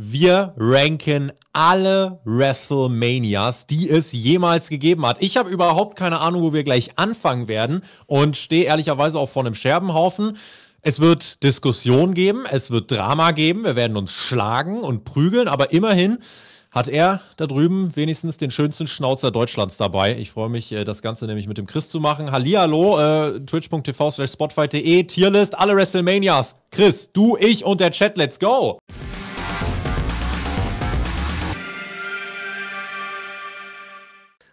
Wir ranken alle WrestleManias, die es jemals gegeben hat. Ich habe überhaupt keine Ahnung, wo wir gleich anfangen werden und stehe ehrlicherweise auch vor einem Scherbenhaufen. Es wird Diskussion geben, es wird Drama geben, wir werden uns schlagen und prügeln, aber immerhin hat er da drüben wenigstens den schönsten Schnauzer Deutschlands dabei. Ich freue mich, äh, das Ganze nämlich mit dem Chris zu machen. Hallihallo, äh, twitch.tv slash spotfight.de, Tierlist, alle WrestleManias. Chris, du, ich und der Chat, let's go!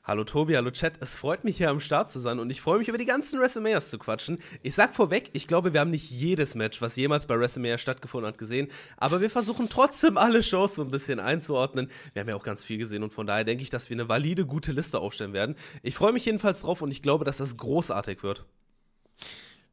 Hallo Tobi, hallo Chat. Es freut mich hier am Start zu sein und ich freue mich über die ganzen WrestleManias zu quatschen. Ich sag vorweg, ich glaube, wir haben nicht jedes Match, was jemals bei WrestleMania stattgefunden hat, gesehen, aber wir versuchen trotzdem alle Shows so ein bisschen einzuordnen. Wir haben ja auch ganz viel gesehen und von daher denke ich, dass wir eine valide, gute Liste aufstellen werden. Ich freue mich jedenfalls drauf und ich glaube, dass das großartig wird.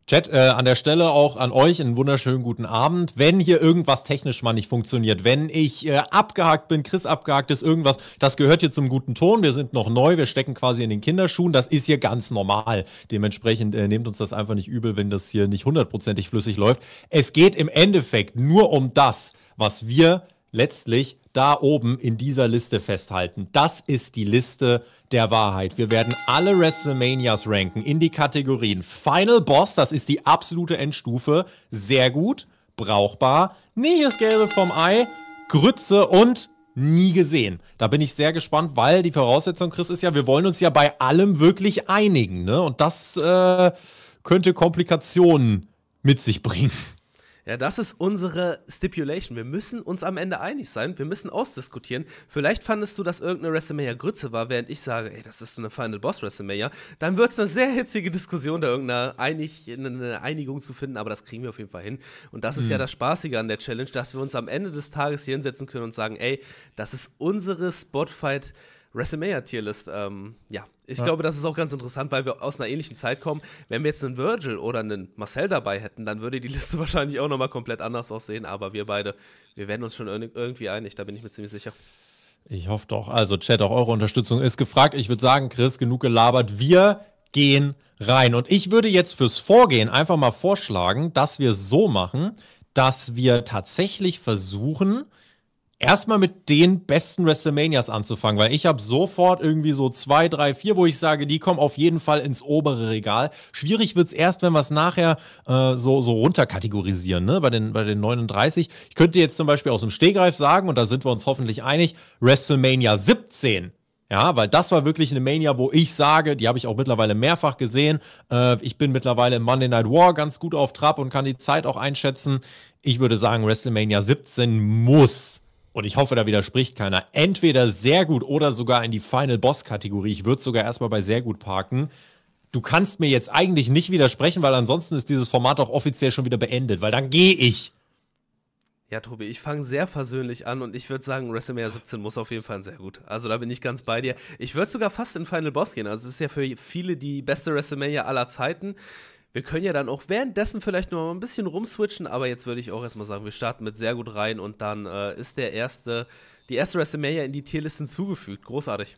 Chat, äh, an der Stelle auch an euch einen wunderschönen guten Abend. Wenn hier irgendwas technisch mal nicht funktioniert, wenn ich äh, abgehakt bin, Chris abgehakt ist, irgendwas, das gehört hier zum guten Ton. Wir sind noch neu, wir stecken quasi in den Kinderschuhen. Das ist hier ganz normal. Dementsprechend äh, nehmt uns das einfach nicht übel, wenn das hier nicht hundertprozentig flüssig läuft. Es geht im Endeffekt nur um das, was wir letztlich da oben in dieser Liste festhalten. Das ist die Liste der Wahrheit. Wir werden alle WrestleManias ranken in die Kategorien Final Boss, das ist die absolute Endstufe, sehr gut, brauchbar, nee, das Gelbe vom Ei, Grütze und nie gesehen. Da bin ich sehr gespannt, weil die Voraussetzung, Chris, ist ja, wir wollen uns ja bei allem wirklich einigen, ne? Und das äh, könnte Komplikationen mit sich bringen. Ja, das ist unsere Stipulation. Wir müssen uns am Ende einig sein. Wir müssen ausdiskutieren. Vielleicht fandest du, dass irgendeine WrestleMania Grütze war, während ich sage, ey, das ist eine Final Boss WrestleMania. Dann wird es eine sehr hitzige Diskussion, da irgendeine Einig eine Einigung zu finden, aber das kriegen wir auf jeden Fall hin. Und das mhm. ist ja mhm. das Spaßige an der Challenge, dass wir uns am Ende des Tages hier hinsetzen können und sagen, ey, das ist unsere Spotfight. WrestleMania-Tierlist. Ähm, ja, ich ja. glaube, das ist auch ganz interessant, weil wir aus einer ähnlichen Zeit kommen. Wenn wir jetzt einen Virgil oder einen Marcel dabei hätten, dann würde die Liste wahrscheinlich auch nochmal komplett anders aussehen. Aber wir beide, wir werden uns schon irgendwie einig, da bin ich mir ziemlich sicher. Ich hoffe doch. Also, Chat, auch eure Unterstützung ist gefragt. Ich würde sagen, Chris, genug gelabert. Wir gehen rein. Und ich würde jetzt fürs Vorgehen einfach mal vorschlagen, dass wir es so machen, dass wir tatsächlich versuchen, erstmal mit den besten WrestleManias anzufangen, weil ich habe sofort irgendwie so zwei, drei, vier, wo ich sage, die kommen auf jeden Fall ins obere Regal. Schwierig wird es erst, wenn wir es nachher äh, so, so runterkategorisieren, ne? Bei den, bei den 39. Ich könnte jetzt zum Beispiel aus dem Stehgreif sagen, und da sind wir uns hoffentlich einig, WrestleMania 17 ja, weil das war wirklich eine Mania, wo ich sage, die habe ich auch mittlerweile mehrfach gesehen. Äh, ich bin mittlerweile im Monday Night War ganz gut auf Trab und kann die Zeit auch einschätzen. Ich würde sagen, WrestleMania 17 muss und ich hoffe, da widerspricht keiner, entweder sehr gut oder sogar in die Final Boss-Kategorie. Ich würde sogar erstmal bei sehr gut parken. Du kannst mir jetzt eigentlich nicht widersprechen, weil ansonsten ist dieses Format auch offiziell schon wieder beendet, weil dann gehe ich. Ja, Tobi, ich fange sehr versöhnlich an und ich würde sagen, WrestleMania 17 muss auf jeden Fall sehr gut. Also da bin ich ganz bei dir. Ich würde sogar fast in Final Boss gehen. Also es ist ja für viele die beste WrestleMania aller Zeiten wir können ja dann auch währenddessen vielleicht noch mal ein bisschen rumswitchen, aber jetzt würde ich auch erstmal sagen, wir starten mit sehr gut rein und dann äh, ist der erste, die erste WrestleMania in die Tierliste zugefügt. Großartig.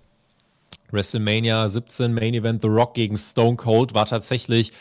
WrestleMania 17 Main Event The Rock gegen Stone Cold war tatsächlich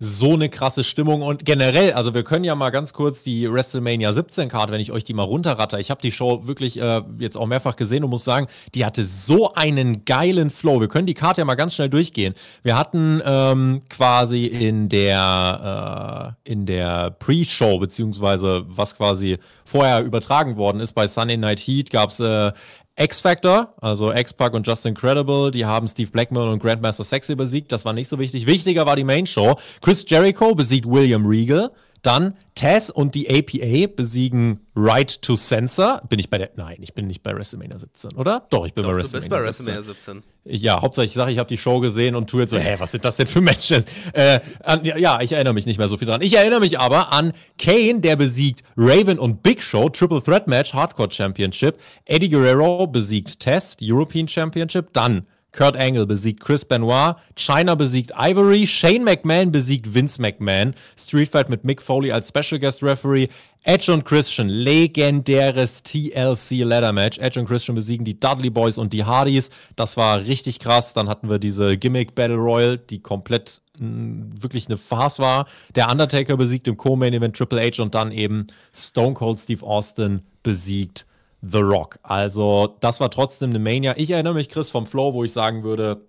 so eine krasse Stimmung und generell, also wir können ja mal ganz kurz die WrestleMania 17 Card, wenn ich euch die mal runterratter. Ich habe die Show wirklich äh, jetzt auch mehrfach gesehen und muss sagen, die hatte so einen geilen Flow. Wir können die Karte ja mal ganz schnell durchgehen. Wir hatten ähm, quasi in der äh, in der Pre-Show beziehungsweise was quasi vorher übertragen worden ist bei Sunday Night Heat gab es äh, X-Factor, also X-Pac und Justin Credible, die haben Steve Blackman und Grandmaster Sexy besiegt. Das war nicht so wichtig. Wichtiger war die Main Show. Chris Jericho besiegt William Regal. Dann Taz und die APA besiegen Right to Censor. Bin ich bei der. Nein, ich bin nicht bei WrestleMania 17, oder? Doch, ich bin Doch, bei, WrestleMania bei, WrestleMania 17. Ja, hauptsächlich sage ich, ich habe die Show gesehen und tue jetzt so, hä, was sind das denn für Matches? Äh, an, ja, ich erinnere mich nicht mehr so viel dran. Ich erinnere mich aber an Kane, der besiegt Raven und Big Show, Triple Threat Match, Hardcore Championship. Eddie Guerrero besiegt Test, European Championship. Dann Kurt Angle besiegt Chris Benoit, China besiegt Ivory, Shane McMahon besiegt Vince McMahon, Street Fight mit Mick Foley als Special Guest Referee, Edge und Christian, legendäres TLC Ladder Match. Edge und Christian besiegen die Dudley Boys und die Hardys. Das war richtig krass. Dann hatten wir diese Gimmick Battle Royal, die komplett mh, wirklich eine Farce war. Der Undertaker besiegt im Co-Main Event Triple H und dann eben Stone Cold Steve Austin besiegt The Rock. Also, das war trotzdem eine Mania. Ich erinnere mich, Chris, vom Flow, wo ich sagen würde,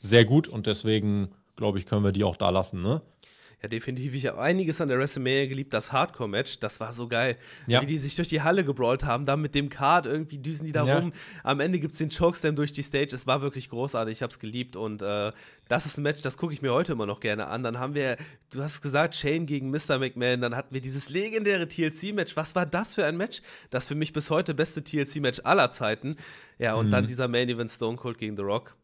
sehr gut und deswegen, glaube ich, können wir die auch da lassen, ne? Ja, definitiv. Ich habe einiges an der WrestleMania geliebt. Das Hardcore-Match, das war so geil. Ja. Wie die sich durch die Halle gebrawlt haben, da mit dem Kart, irgendwie düsen die da ja. rum. Am Ende gibt es den Chokeslam durch die Stage. Es war wirklich großartig. Ich habe es geliebt und äh, das ist ein Match, das gucke ich mir heute immer noch gerne an. Dann haben wir, du hast gesagt, Shane gegen Mr. McMahon, dann hatten wir dieses legendäre TLC-Match. Was war das für ein Match? Das für mich bis heute beste TLC-Match aller Zeiten. Ja, und mhm. dann dieser Main Event Stone Cold gegen The Rock.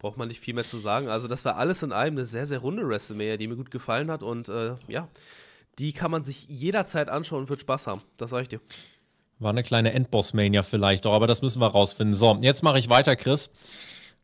Braucht man nicht viel mehr zu sagen. Also, das war alles in allem eine sehr, sehr runde WrestleMania, die mir gut gefallen hat. Und äh, ja, die kann man sich jederzeit anschauen und wird Spaß haben. Das sage ich dir. War eine kleine Endboss-Mania vielleicht auch, aber das müssen wir rausfinden. So, jetzt mache ich weiter, Chris.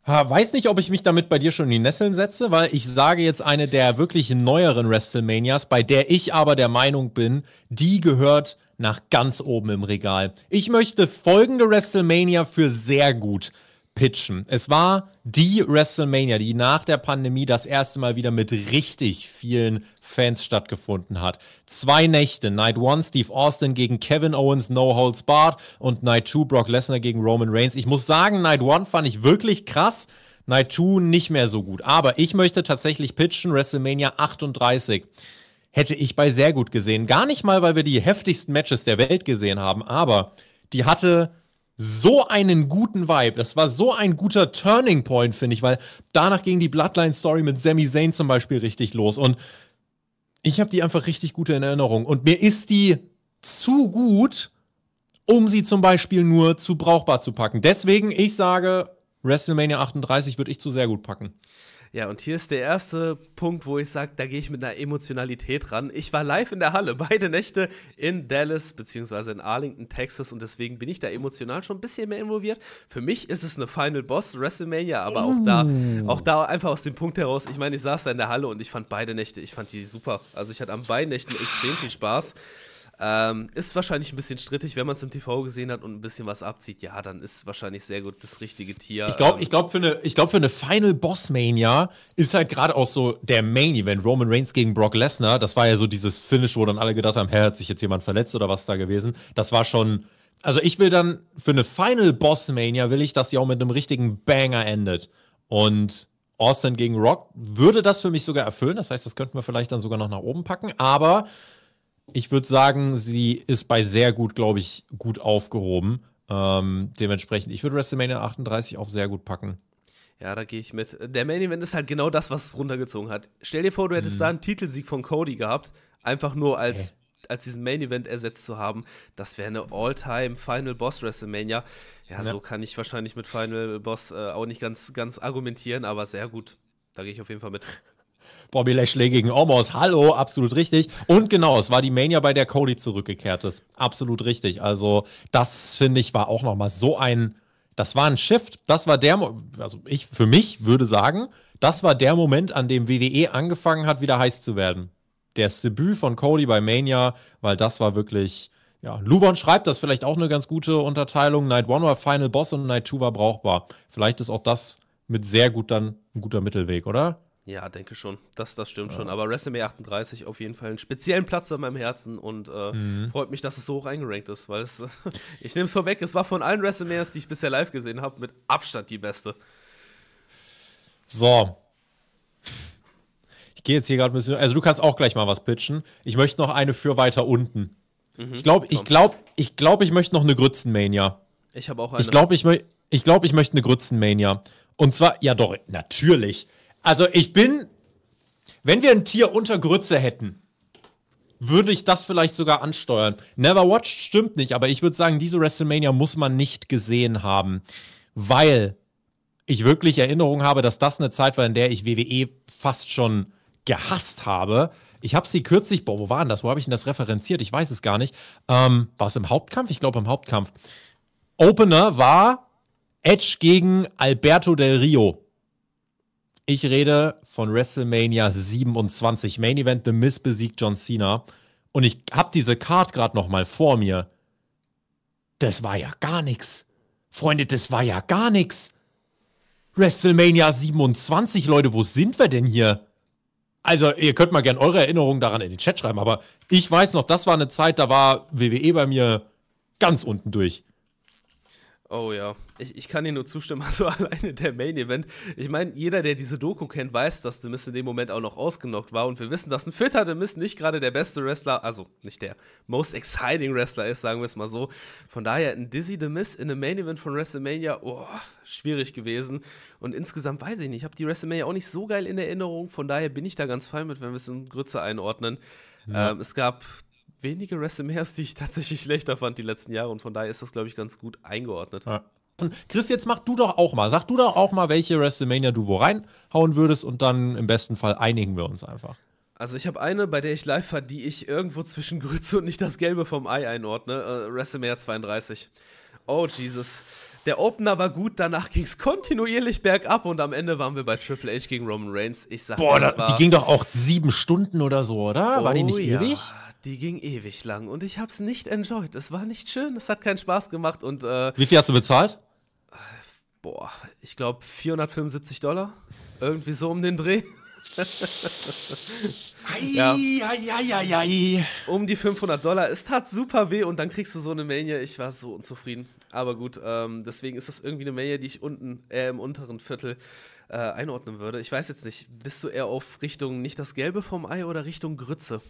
Weiß nicht, ob ich mich damit bei dir schon in die Nesseln setze, weil ich sage jetzt eine der wirklich neueren WrestleManias, bei der ich aber der Meinung bin, die gehört nach ganz oben im Regal. Ich möchte folgende WrestleMania für sehr gut pitchen. Es war die WrestleMania, die nach der Pandemie das erste Mal wieder mit richtig vielen Fans stattgefunden hat. Zwei Nächte, Night One Steve Austin gegen Kevin Owens, No Holds Barred und Night Two Brock Lesnar gegen Roman Reigns. Ich muss sagen, Night One fand ich wirklich krass. Night 2 nicht mehr so gut. Aber ich möchte tatsächlich pitchen, WrestleMania 38 hätte ich bei sehr gut gesehen. Gar nicht mal, weil wir die heftigsten Matches der Welt gesehen haben, aber die hatte so einen guten Vibe. Das war so ein guter Turning Point, finde ich, weil danach ging die Bloodline-Story mit Sami Zayn zum Beispiel richtig los. Und ich habe die einfach richtig gut in Erinnerung. Und mir ist die zu gut, um sie zum Beispiel nur zu brauchbar zu packen. Deswegen, ich sage, WrestleMania 38 würde ich zu sehr gut packen. Ja, und hier ist der erste Punkt, wo ich sage, da gehe ich mit einer Emotionalität ran. Ich war live in der Halle, beide Nächte in Dallas beziehungsweise in Arlington, Texas und deswegen bin ich da emotional schon ein bisschen mehr involviert. Für mich ist es eine Final Boss WrestleMania, aber auch da, oh. auch da einfach aus dem Punkt heraus, ich meine, ich saß da in der Halle und ich fand beide Nächte, ich fand die super. Also ich hatte an beiden Nächten extrem viel Spaß. Ähm, ist wahrscheinlich ein bisschen strittig, wenn man es im TV gesehen hat und ein bisschen was abzieht, ja, dann ist wahrscheinlich sehr gut das richtige Tier. Ich glaube, ähm, ich glaube für eine, ich glaube für eine Final Boss Mania ist halt gerade auch so der Main Event Roman Reigns gegen Brock Lesnar. Das war ja so dieses Finish, wo dann alle gedacht haben, hä, hat sich jetzt jemand verletzt oder was da gewesen. Das war schon, also ich will dann für eine Final Boss Mania will ich, dass sie auch mit einem richtigen Banger endet und Austin gegen Rock würde das für mich sogar erfüllen. Das heißt, das könnten wir vielleicht dann sogar noch nach oben packen. Aber ich würde sagen, sie ist bei sehr gut, glaube ich, gut aufgehoben. Ähm, dementsprechend, ich würde WrestleMania 38 auch sehr gut packen. Ja, da gehe ich mit. Der Main Event ist halt genau das, was es runtergezogen hat. Stell dir vor, du hättest mhm. da einen Titelsieg von Cody gehabt, einfach nur als, okay. als diesen Main Event ersetzt zu haben. Das wäre eine All-Time Final Boss WrestleMania. Ja, ja, so kann ich wahrscheinlich mit Final Boss äh, auch nicht ganz, ganz argumentieren, aber sehr gut. Da gehe ich auf jeden Fall mit. Bobby Lashley gegen Omos. Hallo, absolut richtig. Und genau, es war die Mania, bei der Cody zurückgekehrt ist. Absolut richtig. Also, das finde ich war auch nochmal so ein. Das war ein Shift. Das war der, also ich für mich würde sagen, das war der Moment, an dem WWE angefangen hat, wieder heiß zu werden. Das Debüt von Cody bei Mania, weil das war wirklich, ja, Luvon schreibt das vielleicht auch eine ganz gute Unterteilung. Night 1 war Final Boss und Night 2 war brauchbar. Vielleicht ist auch das mit sehr gut dann ein guter Mittelweg, oder? Ja, denke schon. Das, das stimmt ja. schon. Aber WrestleMania 38 auf jeden Fall einen speziellen Platz in meinem Herzen und äh, mhm. freut mich, dass es so hoch eingerankt ist, weil es, ich nehme es vorweg, es war von allen WrestleManias, die ich bisher live gesehen habe, mit Abstand die beste. So. Ich gehe jetzt hier gerade ein bisschen. Also, du kannst auch gleich mal was pitchen. Ich möchte noch eine für weiter unten. Mhm, ich glaube, ich glaube, ich glaube, ich möchte noch eine Grützenmania. Ich habe auch eine. Ich glaube, ich, mö ich, glaub, ich möchte eine Grützenmania. Und zwar, ja doch, natürlich. Also ich bin, wenn wir ein Tier unter Grütze hätten, würde ich das vielleicht sogar ansteuern. Never Watched stimmt nicht, aber ich würde sagen, diese WrestleMania muss man nicht gesehen haben, weil ich wirklich Erinnerung habe, dass das eine Zeit war, in der ich WWE fast schon gehasst habe. Ich habe sie kürzlich, boah, wo waren das? Wo habe ich denn das referenziert? Ich weiß es gar nicht. Ähm, war es im Hauptkampf? Ich glaube im Hauptkampf. Opener war Edge gegen Alberto Del Rio. Ich rede von WrestleMania 27 Main Event. The Miz besiegt John Cena. Und ich habe diese Card gerade noch mal vor mir. Das war ja gar nichts. Freunde, das war ja gar nichts. WrestleMania 27, Leute, wo sind wir denn hier? Also, ihr könnt mal gerne eure Erinnerungen daran in den Chat schreiben, aber ich weiß noch, das war eine Zeit, da war WWE bei mir ganz unten durch. Oh ja, ich, ich kann dir nur zustimmen, also alleine der Main Event. Ich meine, jeder, der diese Doku kennt, weiß, dass The Mist in dem Moment auch noch ausgenockt war. Und wir wissen, dass ein fitter The Mist nicht gerade der beste Wrestler, also nicht der most exciting Wrestler ist, sagen wir es mal so. Von daher, ein Dizzy The Mist in einem Main Event von WrestleMania, oh, schwierig gewesen. Und insgesamt weiß ich nicht, ich habe die WrestleMania auch nicht so geil in Erinnerung. Von daher bin ich da ganz fein mit, wenn wir es in Grütze einordnen. Ja. Ähm, es gab wenige WrestleManias, die ich tatsächlich schlechter fand die letzten Jahre und von daher ist das, glaube ich, ganz gut eingeordnet. Ja. Chris, jetzt mach du doch auch mal. Sag du doch auch mal, welche WrestleMania du wo reinhauen würdest und dann im besten Fall einigen wir uns einfach. Also ich habe eine, bei der ich live war, die ich irgendwo zwischen Grütze und nicht das Gelbe vom Ei einordne. Äh, WrestleMania 32. Oh Jesus. Der Opener war gut, danach ging es kontinuierlich bergab und am Ende waren wir bei Triple H gegen Roman Reigns. Ich sag Boah, das da, war die ging doch auch sieben Stunden oder so, oder? Oh, war die nicht oh, ewig? ja die ging ewig lang und ich hab's nicht enjoyed. Es war nicht schön, es hat keinen Spaß gemacht und. Äh, Wie viel hast du bezahlt? Boah, ich glaube 475 Dollar. Irgendwie so um den Dreh. ja. um die 500 Dollar. Es tat super weh und dann kriegst du so eine Mania. Ich war so unzufrieden. Aber gut, ähm, deswegen ist das irgendwie eine Mania, die ich unten, eher äh, im unteren Viertel äh, einordnen würde. Ich weiß jetzt nicht, bist du eher auf Richtung nicht das Gelbe vom Ei oder Richtung Grütze?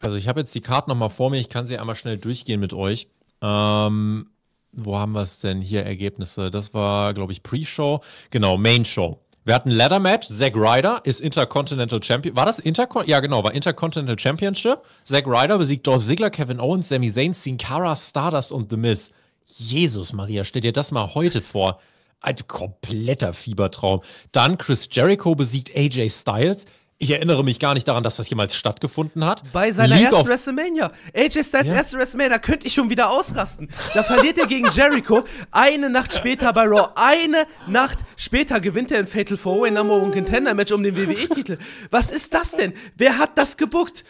Also ich habe jetzt die Karte nochmal vor mir. Ich kann sie einmal schnell durchgehen mit euch. Ähm, wo haben wir es denn hier? Ergebnisse. Das war, glaube ich, Pre-Show. Genau, Main-Show. Wir hatten Ladder Match. Zack Ryder ist Intercontinental Champion. War das Intercon? Ja, genau, war Intercontinental Championship. Zack Ryder besiegt Dolph Ziggler, Kevin Owens, Sami Zayn, Sin Cara, Stardust und The Miz. Jesus Maria, stell dir das mal heute vor. Ein kompletter Fiebertraum. Dann Chris Jericho besiegt AJ Styles. Ich erinnere mich gar nicht daran, dass das jemals stattgefunden hat. Bei seiner League ersten WrestleMania. AJ Styles ja. erste WrestleMania, könnte ich schon wieder ausrasten. Da verliert er gegen Jericho. Eine Nacht später bei Raw. Eine Nacht später gewinnt er in Fatal 4 Way Number One Contender Match um den WWE-Titel. Was ist das denn? Wer hat das gebuckt?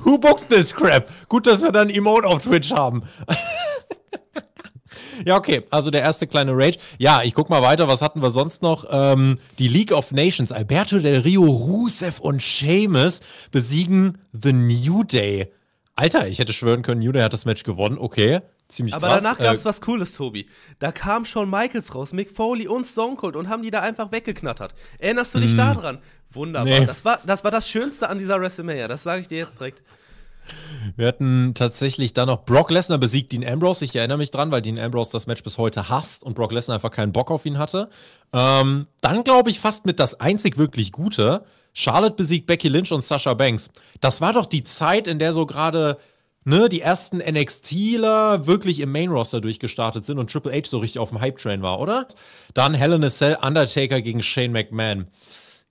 Who booked this crap? Gut, dass wir dann Emote auf Twitch haben. Ja, okay. Also der erste kleine Rage. Ja, ich guck mal weiter. Was hatten wir sonst noch? Ähm, die League of Nations. Alberto del Rio, Rusev und Seamus besiegen The New Day. Alter, ich hätte schwören können, New Day hat das Match gewonnen. Okay. Ziemlich Aber krass. danach gab es äh, was Cooles, Tobi. Da kam Shawn Michaels raus, Mick Foley und Stone Cold und haben die da einfach weggeknattert. Erinnerst du dich mhm. daran? Wunderbar. Nee. Das, war, das war das Schönste an dieser WrestleMania, das sage ich dir jetzt direkt. Wir hatten tatsächlich dann noch Brock Lesnar besiegt Dean Ambrose. Ich erinnere mich dran, weil Dean Ambrose das Match bis heute hasst und Brock Lesnar einfach keinen Bock auf ihn hatte. Ähm, dann glaube ich fast mit das einzig wirklich Gute. Charlotte besiegt Becky Lynch und Sasha Banks. Das war doch die Zeit, in der so gerade ne, die ersten NXTler wirklich im Main Roster durchgestartet sind und Triple H so richtig auf dem Hype Train war, oder? Dann Helen a Cell, Undertaker gegen Shane McMahon.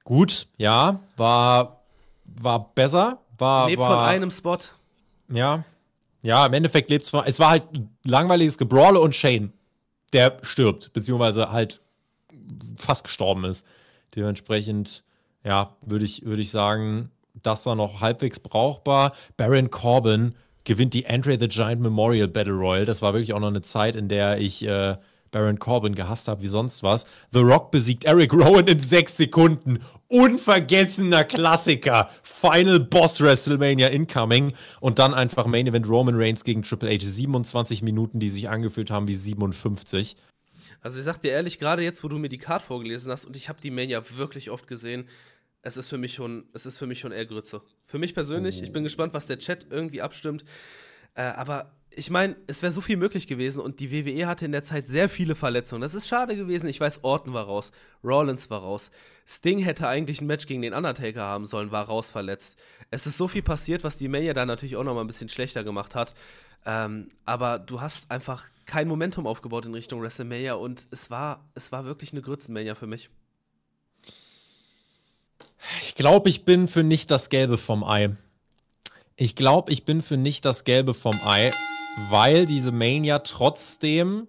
Gut, ja, war war besser, war. Lebt war, von einem Spot. Ja. Ja, im Endeffekt lebt es von. Es war halt langweiliges Gebrawle und Shane, der stirbt, beziehungsweise halt fast gestorben ist. Dementsprechend, ja, würde ich, würd ich sagen, das war noch halbwegs brauchbar. Baron Corbin gewinnt die Andre the Giant Memorial Battle Royal. Das war wirklich auch noch eine Zeit, in der ich. Äh, Baron Corbin gehasst habe wie sonst was. The Rock besiegt Eric Rowan in sechs Sekunden. Unvergessener Klassiker. Final Boss WrestleMania incoming. Und dann einfach Main Event Roman Reigns gegen Triple H. 27 Minuten, die sich angefühlt haben wie 57. Also ich sag dir ehrlich, gerade jetzt, wo du mir die Card vorgelesen hast, und ich habe die Mania wirklich oft gesehen, es ist für mich schon, es ist für mich schon eher Grütze. Für mich persönlich, oh. ich bin gespannt, was der Chat irgendwie abstimmt. Äh, aber ich meine, es wäre so viel möglich gewesen und die WWE hatte in der Zeit sehr viele Verletzungen. Das ist schade gewesen. Ich weiß, Orton war raus, Rollins war raus, Sting hätte eigentlich ein Match gegen den Undertaker haben sollen, war raus verletzt. Es ist so viel passiert, was die Mania da natürlich auch noch mal ein bisschen schlechter gemacht hat. Ähm, aber du hast einfach kein Momentum aufgebaut in Richtung WrestleMania und es war, es war wirklich eine Grützenmania für mich. Ich glaube, ich bin für nicht das Gelbe vom Ei. Ich glaube, ich bin für nicht das Gelbe vom Ei weil diese Mania trotzdem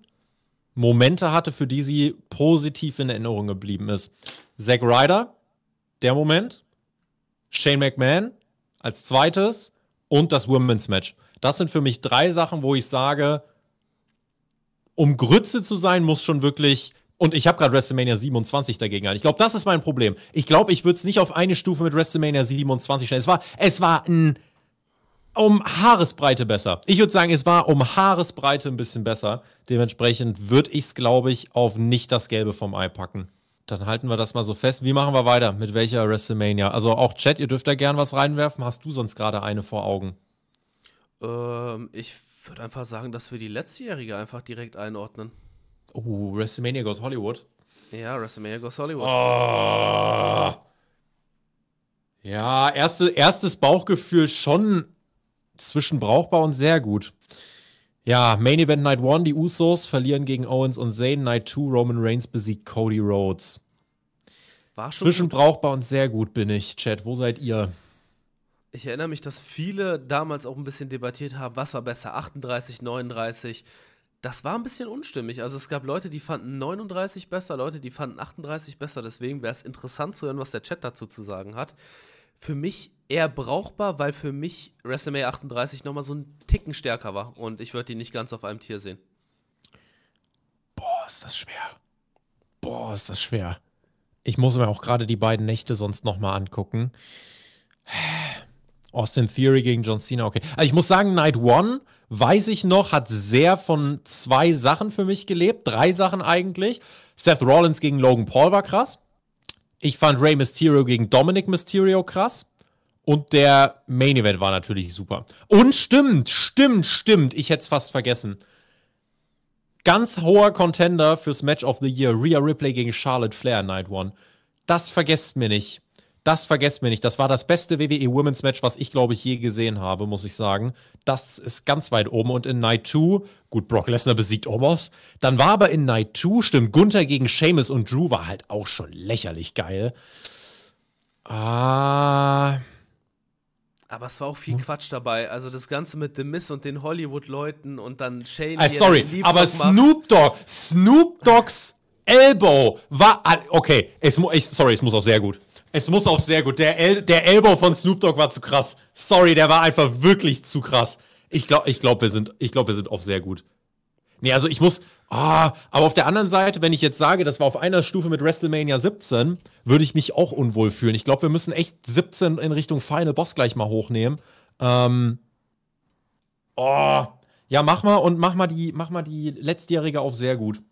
Momente hatte, für die sie positiv in Erinnerung geblieben ist. Zack Ryder, der Moment, Shane McMahon als zweites und das Women's Match. Das sind für mich drei Sachen, wo ich sage, um Grütze zu sein, muss schon wirklich. Und ich habe gerade WrestleMania 27 dagegen gehalten. Ich glaube, das ist mein Problem. Ich glaube, ich würde es nicht auf eine Stufe mit WrestleMania 27 stellen. Es war, es war ein um Haaresbreite besser. Ich würde sagen, es war um Haaresbreite ein bisschen besser. Dementsprechend würde ich es, glaube ich, auf nicht das Gelbe vom Ei packen. Dann halten wir das mal so fest. Wie machen wir weiter? Mit welcher WrestleMania? Also auch Chat, ihr dürft da gern was reinwerfen. Hast du sonst gerade eine vor Augen? Ähm, ich würde einfach sagen, dass wir die letztjährige einfach direkt einordnen. Oh, WrestleMania goes Hollywood. Ja, WrestleMania goes Hollywood. Oh. Ja, erste, erstes Bauchgefühl schon zwischen brauchbar und sehr gut. Ja, Main Event Night 1, die Usos verlieren gegen Owens und Zayn. Night 2, Roman Reigns besiegt Cody Rhodes. War schon zwischen gut. brauchbar und sehr gut bin ich. Chad, wo seid ihr? Ich erinnere mich, dass viele damals auch ein bisschen debattiert haben, was war besser, 38, 39. Das war ein bisschen unstimmig. Also es gab Leute, die fanden 39 besser, Leute, die fanden 38 besser. Deswegen wäre es interessant zu hören, was der Chat dazu zu sagen hat. Für mich eher brauchbar, weil für mich WrestleMania 38 nochmal so ein Ticken stärker war und ich würde die nicht ganz auf einem Tier sehen. Boah, ist das schwer. Boah, ist das schwer. Ich muss mir auch gerade die beiden Nächte sonst nochmal angucken. Austin Theory gegen John Cena, okay. Also ich muss sagen, Night One, weiß ich noch, hat sehr von zwei Sachen für mich gelebt. Drei Sachen eigentlich. Seth Rollins gegen Logan Paul war krass. Ich fand Rey Mysterio gegen Dominic Mysterio krass. Und der Main Event war natürlich super. Und stimmt, stimmt, stimmt. Ich hätte es fast vergessen. Ganz hoher Contender fürs Match of the Year. Rhea Ripley gegen Charlotte Flair Night One. Das vergesst mir nicht. Das vergesst mir nicht. Das war das beste WWE Women's Match, was ich, glaube ich, je gesehen habe, muss ich sagen. Das ist ganz weit oben. Und in Night 2, gut, Brock Lesnar besiegt Omos. Dann war aber in Night 2, stimmt, Gunther gegen Sheamus und Drew war halt auch schon lächerlich geil. Ah. Aber es war auch viel hm? Quatsch dabei. Also das Ganze mit The Miss und den Hollywood-Leuten und dann Shane. Ah, sorry, aber Snoop Dogg, Snoop Dogs Elbow war. Ah, okay, es, ich, sorry, es muss auch sehr gut. Es muss auch sehr gut. Der, El, der Elbow von Snoop Dogg war zu krass. Sorry, der war einfach wirklich zu krass. Ich glaube, ich glaub, wir, sind, ich glaub, wir sind auf sehr gut. Nee, also ich muss, Ah, aber auf der anderen Seite, wenn ich jetzt sage, das war auf einer Stufe mit WrestleMania 17, würde ich mich auch unwohl fühlen. Ich glaube, wir müssen echt 17 in Richtung Final Boss gleich mal hochnehmen. Ähm, oh, ja, mach mal und mach mal die, mach mal die letztjährige auf sehr gut.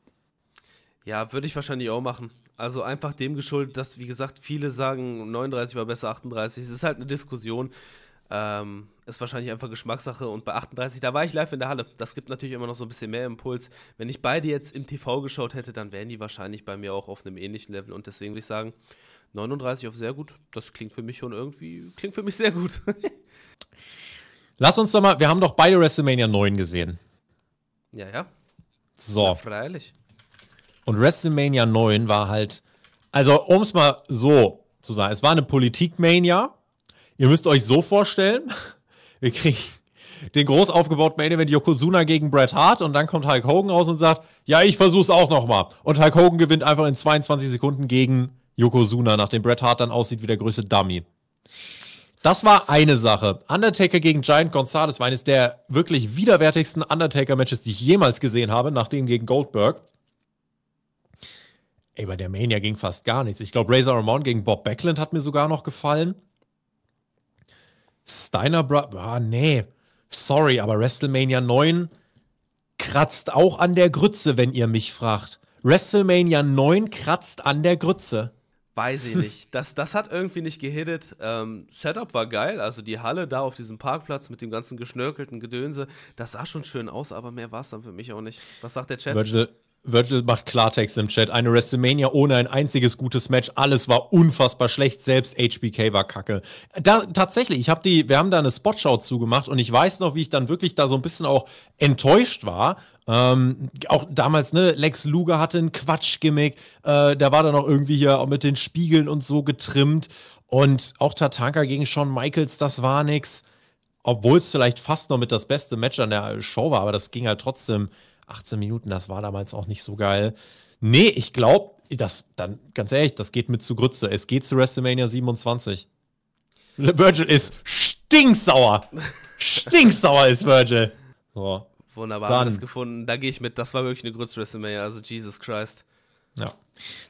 Ja, würde ich wahrscheinlich auch machen. Also einfach dem geschuldet, dass, wie gesagt, viele sagen, 39 war besser, 38. Es ist halt eine Diskussion. Ähm, ist wahrscheinlich einfach Geschmackssache und bei 38, da war ich live in der Halle. Das gibt natürlich immer noch so ein bisschen mehr Impuls. Wenn ich beide jetzt im TV geschaut hätte, dann wären die wahrscheinlich bei mir auch auf einem ähnlichen Level und deswegen würde ich sagen, 39 auf sehr gut, das klingt für mich schon irgendwie, klingt für mich sehr gut. Lass uns doch mal, wir haben doch beide WrestleMania 9 gesehen. Ja, ja. So. Ja, freilich. Und WrestleMania 9 war halt, also um es mal so zu sagen, es war eine Politikmania, Ihr müsst euch so vorstellen, wir kriegen den groß aufgebauten Main Event Yokozuna gegen Bret Hart und dann kommt Hulk Hogan raus und sagt, ja, ich versuch's auch nochmal. Und Hulk Hogan gewinnt einfach in 22 Sekunden gegen Yokozuna, nachdem Bret Hart dann aussieht wie der größte Dummy. Das war eine Sache. Undertaker gegen Giant Gonzalez war eines der wirklich widerwärtigsten Undertaker-Matches, die ich jemals gesehen habe, nach dem gegen Goldberg. Ey, bei der Mania ging fast gar nichts. Ich glaube, Razor Ramon gegen Bob Backlund hat mir sogar noch gefallen. Steiner Bro. Ah, nee. Sorry, aber WrestleMania 9 kratzt auch an der Grütze, wenn ihr mich fragt. WrestleMania 9 kratzt an der Grütze. Weiß ich nicht. Das, das hat irgendwie nicht gehittet. Ähm, Setup war geil, also die Halle da auf diesem Parkplatz mit dem ganzen geschnörkelten Gedönse, das sah schon schön aus, aber mehr war es dann für mich auch nicht. Was sagt der Chat? Virgil, Virgil macht Klartext im Chat. Eine WrestleMania ohne ein einziges gutes Match. Alles war unfassbar schlecht. Selbst HBK war kacke. Da, tatsächlich, ich habe die, wir haben da eine Spotshow zugemacht und ich weiß noch, wie ich dann wirklich da so ein bisschen auch enttäuscht war. Ähm, auch damals, ne, Lex Luger hatte ein Quatschgimmick. Äh, da war dann auch irgendwie hier auch mit den Spiegeln und so getrimmt. Und auch Tatanka gegen Shawn Michaels, das war nix. Obwohl es vielleicht fast noch mit das beste Match an der Show war, aber das ging halt trotzdem 18 Minuten, das war damals auch nicht so geil. Nee, ich glaube, das dann, ganz ehrlich, das geht mit zu Grütze. Es geht zu WrestleMania 27. Virgil ist stinksauer. stinksauer ist Virgil. So. Wunderbar, dann. alles gefunden. Da gehe ich mit. Das war wirklich eine Grütze WrestleMania, also Jesus Christ. Ja.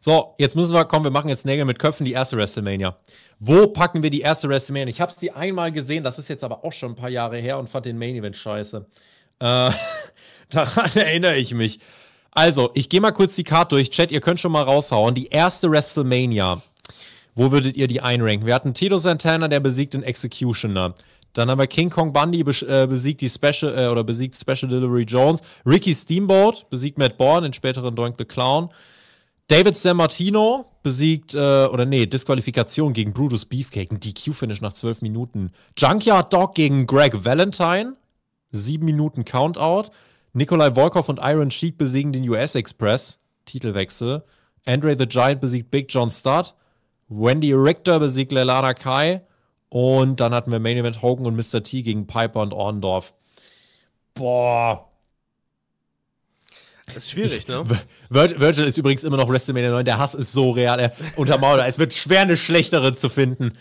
So, jetzt müssen wir, kommen. wir machen jetzt Nägel mit Köpfen, die erste WrestleMania. Wo packen wir die erste WrestleMania? Ich habe sie einmal gesehen, das ist jetzt aber auch schon ein paar Jahre her und fand den Main Event scheiße. Äh, daran erinnere ich mich. Also, ich gehe mal kurz die Karte durch. Chat, ihr könnt schon mal raushauen. Die erste WrestleMania. Wo würdet ihr die einranken? Wir hatten Tito Santana, der besiegt den Executioner. Dann haben wir King Kong Bundy be äh, besiegt die Special äh, oder besiegt Special Delivery Jones. Ricky Steamboat besiegt Matt Bourne, den späteren Doink the Clown. David San Martino besiegt, äh, oder nee, Disqualifikation gegen Brutus Beefcake, ein DQ-Finish nach zwölf Minuten. Junkyard Dog gegen Greg Valentine sieben Minuten Countout. Nikolai Volkov und Iron Sheik besiegen den US Express. Titelwechsel. Andre the Giant besiegt Big John Studd. Wendy Richter besiegt Lelana Kai. Und dann hatten wir Main Event Hogan und Mr. T gegen Piper und Orndorff. Boah. Das ist schwierig, ne? Virgil, Virgil ist übrigens immer noch WrestleMania 9. Der Hass ist so real. Er untermauert. es wird schwer, eine schlechtere zu finden.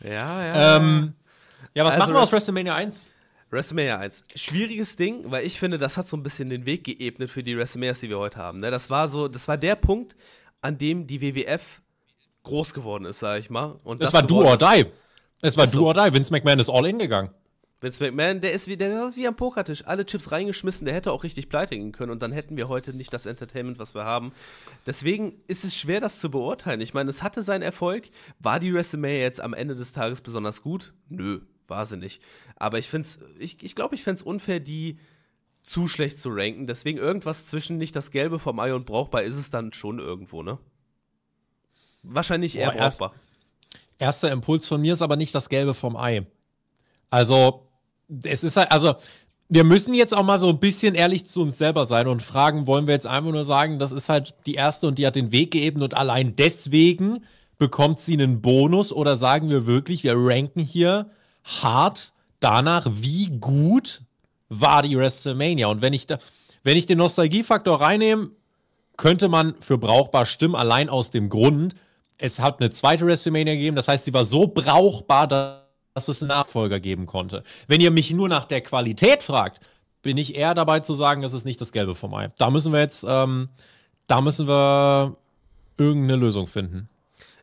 ja, ja. Ähm, ja, was also machen wir aus WrestleMania 1? WrestleMania 1. Schwieriges Ding, weil ich finde, das hat so ein bisschen den Weg geebnet für die WrestleManias, die wir heute haben. Ne? Das war so, das war der Punkt, an dem die WWF groß geworden ist, sage ich mal. Und es das war Do or Die. Es war also, Do or Die. Vince McMahon ist all in gegangen. Vince McMahon, der ist, wie, der ist wie am Pokertisch. Alle Chips reingeschmissen, der hätte auch richtig pleite gehen können und dann hätten wir heute nicht das Entertainment, was wir haben. Deswegen ist es schwer, das zu beurteilen. Ich meine, es hatte seinen Erfolg. War die WrestleMania jetzt am Ende des Tages besonders gut? Nö wahnsinnig. Aber ich finde es, ich, ich glaube, ich fände es unfair, die zu schlecht zu ranken. Deswegen irgendwas zwischen nicht das Gelbe vom Ei und brauchbar ist es dann schon irgendwo, ne? Wahrscheinlich eher oh, erst, brauchbar. erster Impuls von mir ist aber nicht das Gelbe vom Ei. Also, es ist halt, also, wir müssen jetzt auch mal so ein bisschen ehrlich zu uns selber sein und fragen, wollen wir jetzt einfach nur sagen, das ist halt die erste und die hat den Weg geebnet und allein deswegen bekommt sie einen Bonus oder sagen wir wirklich, wir ranken hier hart danach, wie gut war die WrestleMania. Und wenn ich, da, wenn ich den Nostalgiefaktor reinnehme, könnte man für brauchbar stimmen, allein aus dem Grund, es hat eine zweite WrestleMania gegeben. Das heißt, sie war so brauchbar, dass es einen Nachfolger geben konnte. Wenn ihr mich nur nach der Qualität fragt, bin ich eher dabei zu sagen, es ist nicht das Gelbe vom Ei. Da müssen wir jetzt, ähm, da müssen wir irgendeine Lösung finden.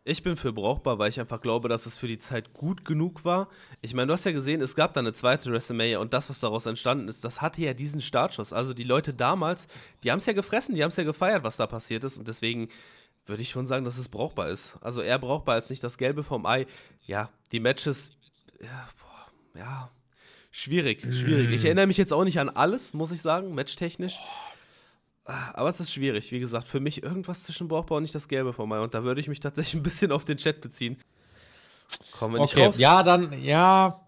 Ich bin für brauchbar, weil ich einfach glaube, dass es für die Zeit gut genug war. Ich meine, du hast ja gesehen, es gab da eine zweite WrestleMania und das, was daraus entstanden ist, das hatte ja diesen Startschuss. Also die Leute damals, die haben es ja gefressen, die haben es ja gefeiert, was da passiert ist und deswegen würde ich schon sagen, dass es brauchbar ist. Also eher brauchbar als nicht das Gelbe vom Ei. Ja, die Matches, ja, boah, ja. Schwierig, schwierig. Ich mhm. erinnere mich jetzt auch nicht an alles, muss ich sagen, matchtechnisch. Boah. Aber es ist schwierig, wie gesagt. Für mich irgendwas zwischen brauchbar und nicht das Gelbe von mir. Und da würde ich mich tatsächlich ein bisschen auf den Chat beziehen. Kommen wir okay. nicht raus. Ja, dann, ja.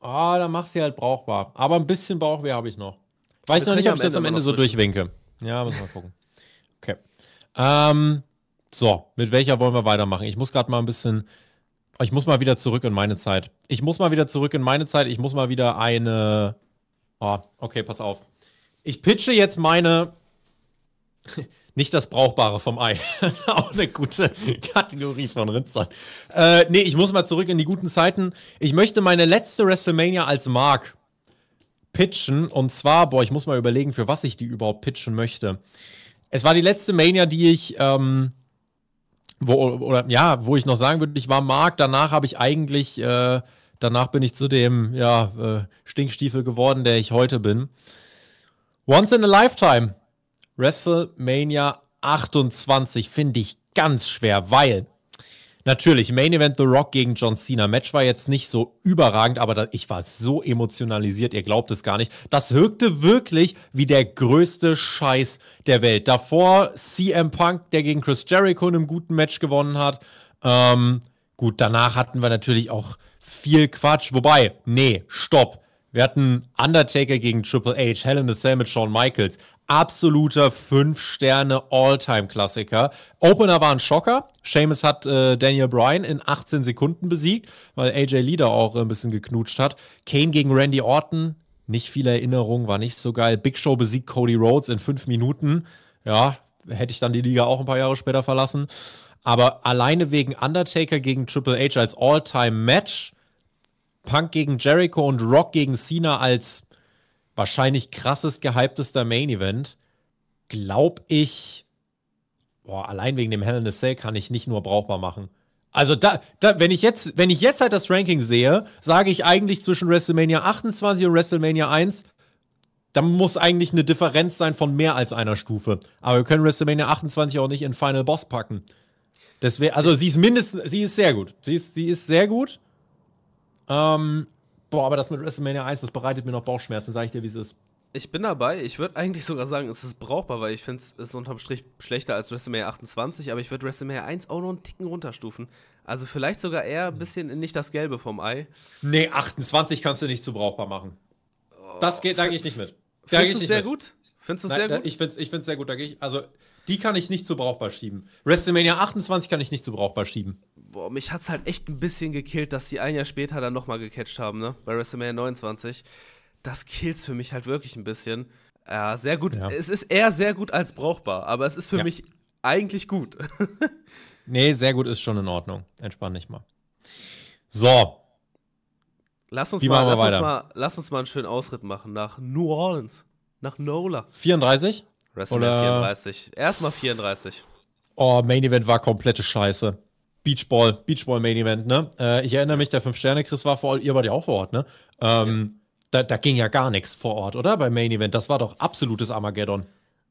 Ah, oh, dann machst du halt brauchbar. Aber ein bisschen Bauchweh habe ich noch. Weiß noch nicht, ob ich das am Ende so frischen. durchwinke. Ja, müssen wir gucken. okay. Ähm, so, mit welcher wollen wir weitermachen? Ich muss gerade mal ein bisschen. Ich muss mal wieder zurück in meine Zeit. Ich muss mal wieder zurück in meine Zeit. Ich muss mal wieder eine. Oh, okay, pass auf. Ich pitche jetzt meine Nicht das Brauchbare vom Ei. auch eine gute Kategorie von Ritzern. Äh, nee, ich muss mal zurück in die guten Zeiten. Ich möchte meine letzte WrestleMania als Mark pitchen. Und zwar, boah, ich muss mal überlegen, für was ich die überhaupt pitchen möchte. Es war die letzte Mania, die ich, ähm, wo, oder ja, wo ich noch sagen würde, ich war Mark. Danach habe ich eigentlich, äh, danach bin ich zu dem, ja, äh, Stinkstiefel geworden, der ich heute bin. Once in a Lifetime WrestleMania 28 finde ich ganz schwer, weil natürlich Main Event The Rock gegen John Cena. Match war jetzt nicht so überragend, aber da, ich war so emotionalisiert, ihr glaubt es gar nicht. Das wirkte wirklich wie der größte Scheiß der Welt. Davor CM Punk, der gegen Chris Jericho in einem guten Match gewonnen hat. Ähm, gut, danach hatten wir natürlich auch viel Quatsch. Wobei, nee, stopp. Wir hatten Undertaker gegen Triple H, Hell in a Cell mit Shawn Michaels, absoluter 5-Sterne-All-Time-Klassiker. Opener war ein Schocker. Seamus hat äh, Daniel Bryan in 18 Sekunden besiegt, weil AJ Leader da auch äh, ein bisschen geknutscht hat. Kane gegen Randy Orton, nicht viel Erinnerung, war nicht so geil. Big Show besiegt Cody Rhodes in 5 Minuten. Ja, hätte ich dann die Liga auch ein paar Jahre später verlassen. Aber alleine wegen Undertaker gegen Triple H als All-Time-Match, Punk gegen Jericho und Rock gegen Cena als wahrscheinlich krasses, gehyptester Main Event, glaube ich, boah, allein wegen dem Hell in a Cell kann ich nicht nur brauchbar machen. Also da, da, wenn ich jetzt, wenn ich jetzt halt das Ranking sehe, sage ich eigentlich zwischen WrestleMania 28 und WrestleMania 1, da muss eigentlich eine Differenz sein von mehr als einer Stufe. Aber wir können WrestleMania 28 auch nicht in Final Boss packen. Das Deswegen, also sie ist mindestens, sie ist sehr gut. Sie ist, sie ist sehr gut. Ähm, boah, aber das mit WrestleMania 1, das bereitet mir noch Bauchschmerzen, sage ich dir, wie es ist. Ich bin dabei. Ich würde eigentlich sogar sagen, es ist brauchbar, weil ich finde, es ist unterm Strich schlechter als WrestleMania 28, aber ich würde WrestleMania 1 auch noch einen Ticken runterstufen. Also vielleicht sogar eher ein hm. bisschen nicht das Gelbe vom Ei. Nee, 28 kannst du nicht zu brauchbar machen. Das oh, geht, da gehe ich nicht mit. Da Findest du es sehr mit. gut? Findest du es sehr gut? Ich finde es sehr gut. Da gehe ich, also die kann ich nicht zu brauchbar schieben. WrestleMania 28 kann ich nicht zu brauchbar schieben. Boah, mich hat's halt echt ein bisschen gekillt, dass die ein Jahr später dann nochmal gecatcht haben, ne? Bei WrestleMania 29. Das killt's für mich halt wirklich ein bisschen. Ja, sehr gut. Ja. Es ist eher sehr gut als brauchbar, aber es ist für ja. mich eigentlich gut. nee, sehr gut ist schon in Ordnung. Entspann dich mal. So. Lass uns, mal, lass, uns mal, lass uns mal einen schönen Ausritt machen nach New Orleans, nach NOLA. 34? WrestleMania 34. Erstmal 34. Oh, Main Event war komplette Scheiße. Beachball, Beachball Main Event, ne? Äh, ich erinnere mich, der 5-Sterne-Chris war vor Ort, ihr wart ja auch vor Ort, ne? Ähm, ja. da, da ging ja gar nichts vor Ort, oder? Beim Main Event. Das war doch absolutes Armageddon.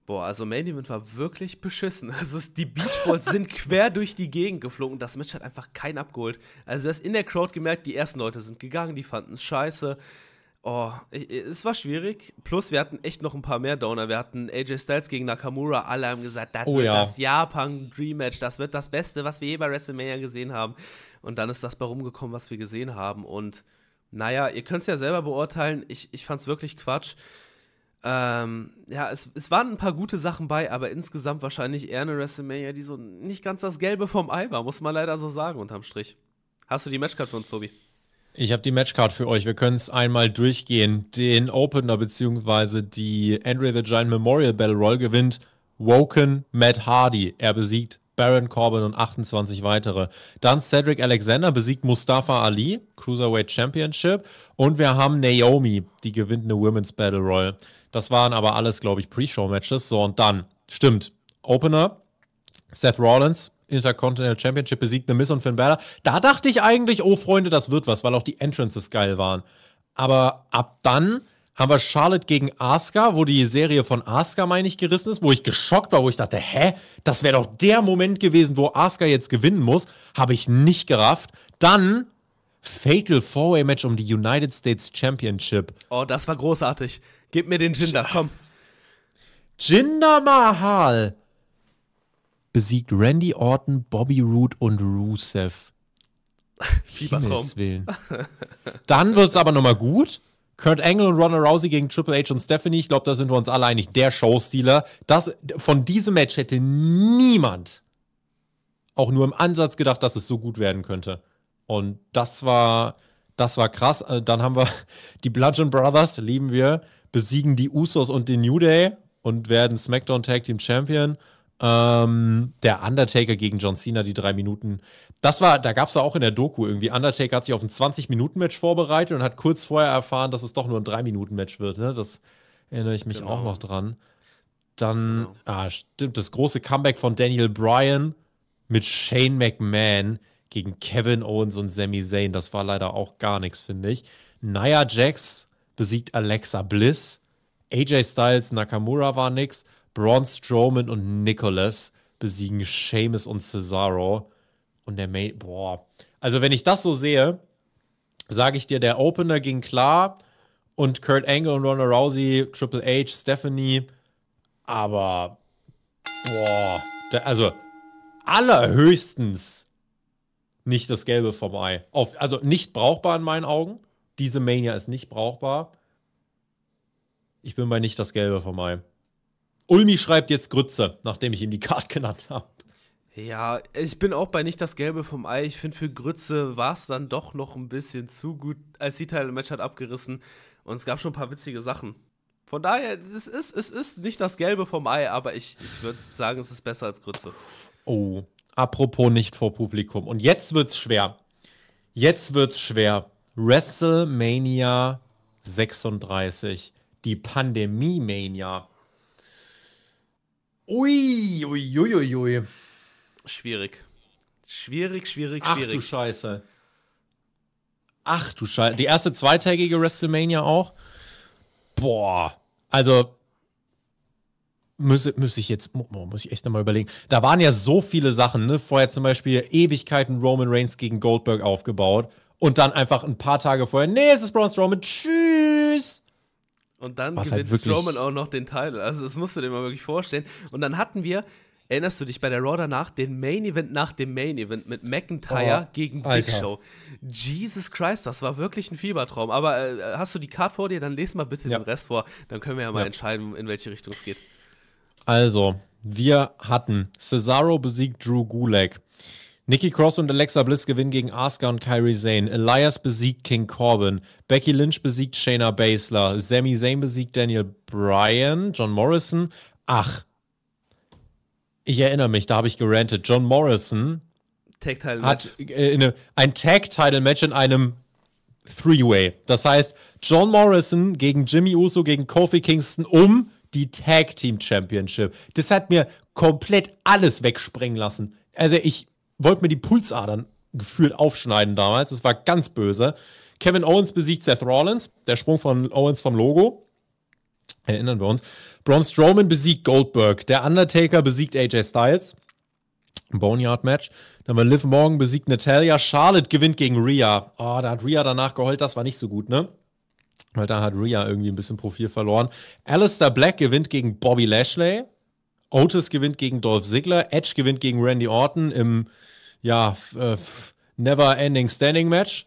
Boah, also Main Event war wirklich beschissen. Also die Beachballs sind quer durch die Gegend geflogen. Das Match hat einfach keinen abgeholt. Also du hast in der Crowd gemerkt, die ersten Leute sind gegangen, die fanden es scheiße. Oh, es war schwierig. Plus, wir hatten echt noch ein paar mehr Downer. Wir hatten AJ Styles gegen Nakamura. Alle haben gesagt, das oh, wird ja. das Japan Dream Match. Das wird das Beste, was wir je bei WrestleMania gesehen haben. Und dann ist das bei rumgekommen, was wir gesehen haben. Und naja, ihr könnt es ja selber beurteilen. Ich, ich fand es wirklich Quatsch. Ähm, ja, es, es waren ein paar gute Sachen bei, aber insgesamt wahrscheinlich eher eine WrestleMania, die so nicht ganz das Gelbe vom Ei war, muss man leider so sagen, unterm Strich. Hast du die Matchcard für uns, Tobi? Ich habe die Matchcard für euch. Wir können es einmal durchgehen. Den Opener bzw. die Andre the Giant Memorial Battle Royal gewinnt Woken Matt Hardy. Er besiegt Baron Corbin und 28 weitere. Dann Cedric Alexander besiegt Mustafa Ali, Cruiserweight Championship. Und wir haben Naomi, die gewinnt eine Women's Battle Royal. Das waren aber alles, glaube ich, Pre-Show-Matches. So, und dann, stimmt, Opener, Seth Rollins Intercontinental Championship besiegt eine Miss und Finn Balor. Da dachte ich eigentlich, oh Freunde, das wird was, weil auch die Entrances geil waren. Aber ab dann haben wir Charlotte gegen Asuka, wo die Serie von Asuka, meine ich, gerissen ist, wo ich geschockt war, wo ich dachte, hä, das wäre doch der Moment gewesen, wo Asuka jetzt gewinnen muss. Habe ich nicht gerafft. Dann Fatal Four-Way Match um die United States Championship. Oh, das war großartig. Gib mir den Jinder, komm. Jinder Mahal besiegt Randy Orton, Bobby Root und Rusev. Fiebertraum. Willen. Dann wird es aber nochmal gut. Kurt Angle und Ronald Rousey gegen Triple H und Stephanie. Ich glaube, da sind wir uns alle einig. Der Showstealer. Das, von diesem Match hätte niemand auch nur im Ansatz gedacht, dass es so gut werden könnte. Und das war, das war krass. Äh, dann haben wir die Bludgeon Brothers, lieben wir, besiegen die Usos und den New Day und werden SmackDown Tag Team Champion. Ähm, der Undertaker gegen John Cena, die drei Minuten. Das war, da gab es ja auch in der Doku irgendwie. Undertaker hat sich auf ein 20-Minuten-Match vorbereitet und hat kurz vorher erfahren, dass es doch nur ein 3-Minuten-Match wird. Ne? Das erinnere ich mich genau. auch noch dran. Dann, genau. ah, stimmt, das große Comeback von Daniel Bryan mit Shane McMahon gegen Kevin Owens und Sami Zayn. Das war leider auch gar nichts, finde ich. Nia Jax besiegt Alexa Bliss. AJ Styles, Nakamura war nix. Braun Strowman und Nicholas besiegen Sheamus und Cesaro. Und der Main. Boah. Also, wenn ich das so sehe, sage ich dir, der Opener ging klar. Und Kurt Angle und Ronda Rousey, Triple H, Stephanie. Aber. Boah. also, allerhöchstens nicht das Gelbe vom Ei. Auf, also, nicht brauchbar in meinen Augen. Diese Mania ist nicht brauchbar. Ich bin bei nicht das Gelbe vom Ei. Ulmi schreibt jetzt Grütze, nachdem ich ihm die Karte genannt habe. Ja, ich bin auch bei nicht das Gelbe vom Ei. Ich finde, für Grütze war es dann doch noch ein bisschen zu gut, als die Teil im Match hat abgerissen. Und es gab schon ein paar witzige Sachen. Von daher, es ist, es ist nicht das Gelbe vom Ei, aber ich, ich würde sagen, es ist besser als Grütze. Oh, apropos nicht vor Publikum. Und jetzt wird's schwer. Jetzt wird's schwer. WrestleMania 36, die Pandemie-Mania. Ui, ui, ui, ui, ui. Schwierig. Schwierig, schwierig, schwierig. Ach du Scheiße. Ach du Scheiße. Die erste zweitägige WrestleMania auch. Boah. Also, müsste muss ich jetzt, muss ich echt nochmal überlegen. Da waren ja so viele Sachen, ne? Vorher zum Beispiel Ewigkeiten Roman Reigns gegen Goldberg aufgebaut und dann einfach ein paar Tage vorher, nee, es ist Braun Strowman, tschüss. Und dann Was halt gewinnt halt Strowman auch noch den Titel. Also das musst du dir mal wirklich vorstellen. Und dann hatten wir, erinnerst du dich bei der Raw danach, den Main Event nach dem Main Event mit McIntyre oh, gegen Alter. Big Show. Jesus Christ, das war wirklich ein Fiebertraum. Aber äh, hast du die Card vor dir? Dann lese mal bitte ja. den Rest vor. Dann können wir ja mal ja. entscheiden, in welche Richtung es geht. Also, wir hatten Cesaro besiegt Drew Gulag. Nikki Cross und Alexa Bliss gewinnen gegen Asuka und Kairi Zane. Elias besiegt King Corbin. Becky Lynch besiegt Shayna Baszler. Sami Zayn besiegt Daniel Bryan. John Morrison. Ach, ich erinnere mich, da habe ich gerantet. John Morrison Tag hat äh, ein Tag-Title-Match in einem Three-Way. Das heißt, John Morrison gegen Jimmy Uso gegen Kofi Kingston um die Tag Team Championship. Das hat mir komplett alles wegspringen lassen. Also ich, wollte mir die Pulsadern gefühlt aufschneiden damals. Das war ganz böse. Kevin Owens besiegt Seth Rollins. Der Sprung von Owens vom Logo. Erinnern wir uns. Braun Strowman besiegt Goldberg. Der Undertaker besiegt AJ Styles. Boneyard-Match. Dann haben wir Liv Morgan besiegt Natalia. Charlotte gewinnt gegen Rhea. Oh, da hat Rhea danach geheult. Das war nicht so gut, ne? Weil da hat Rhea irgendwie ein bisschen Profil verloren. Alistair Black gewinnt gegen Bobby Lashley. Otis gewinnt gegen Dolph Ziggler. Edge gewinnt gegen Randy Orton im ja, äh, Never Ending Standing Match.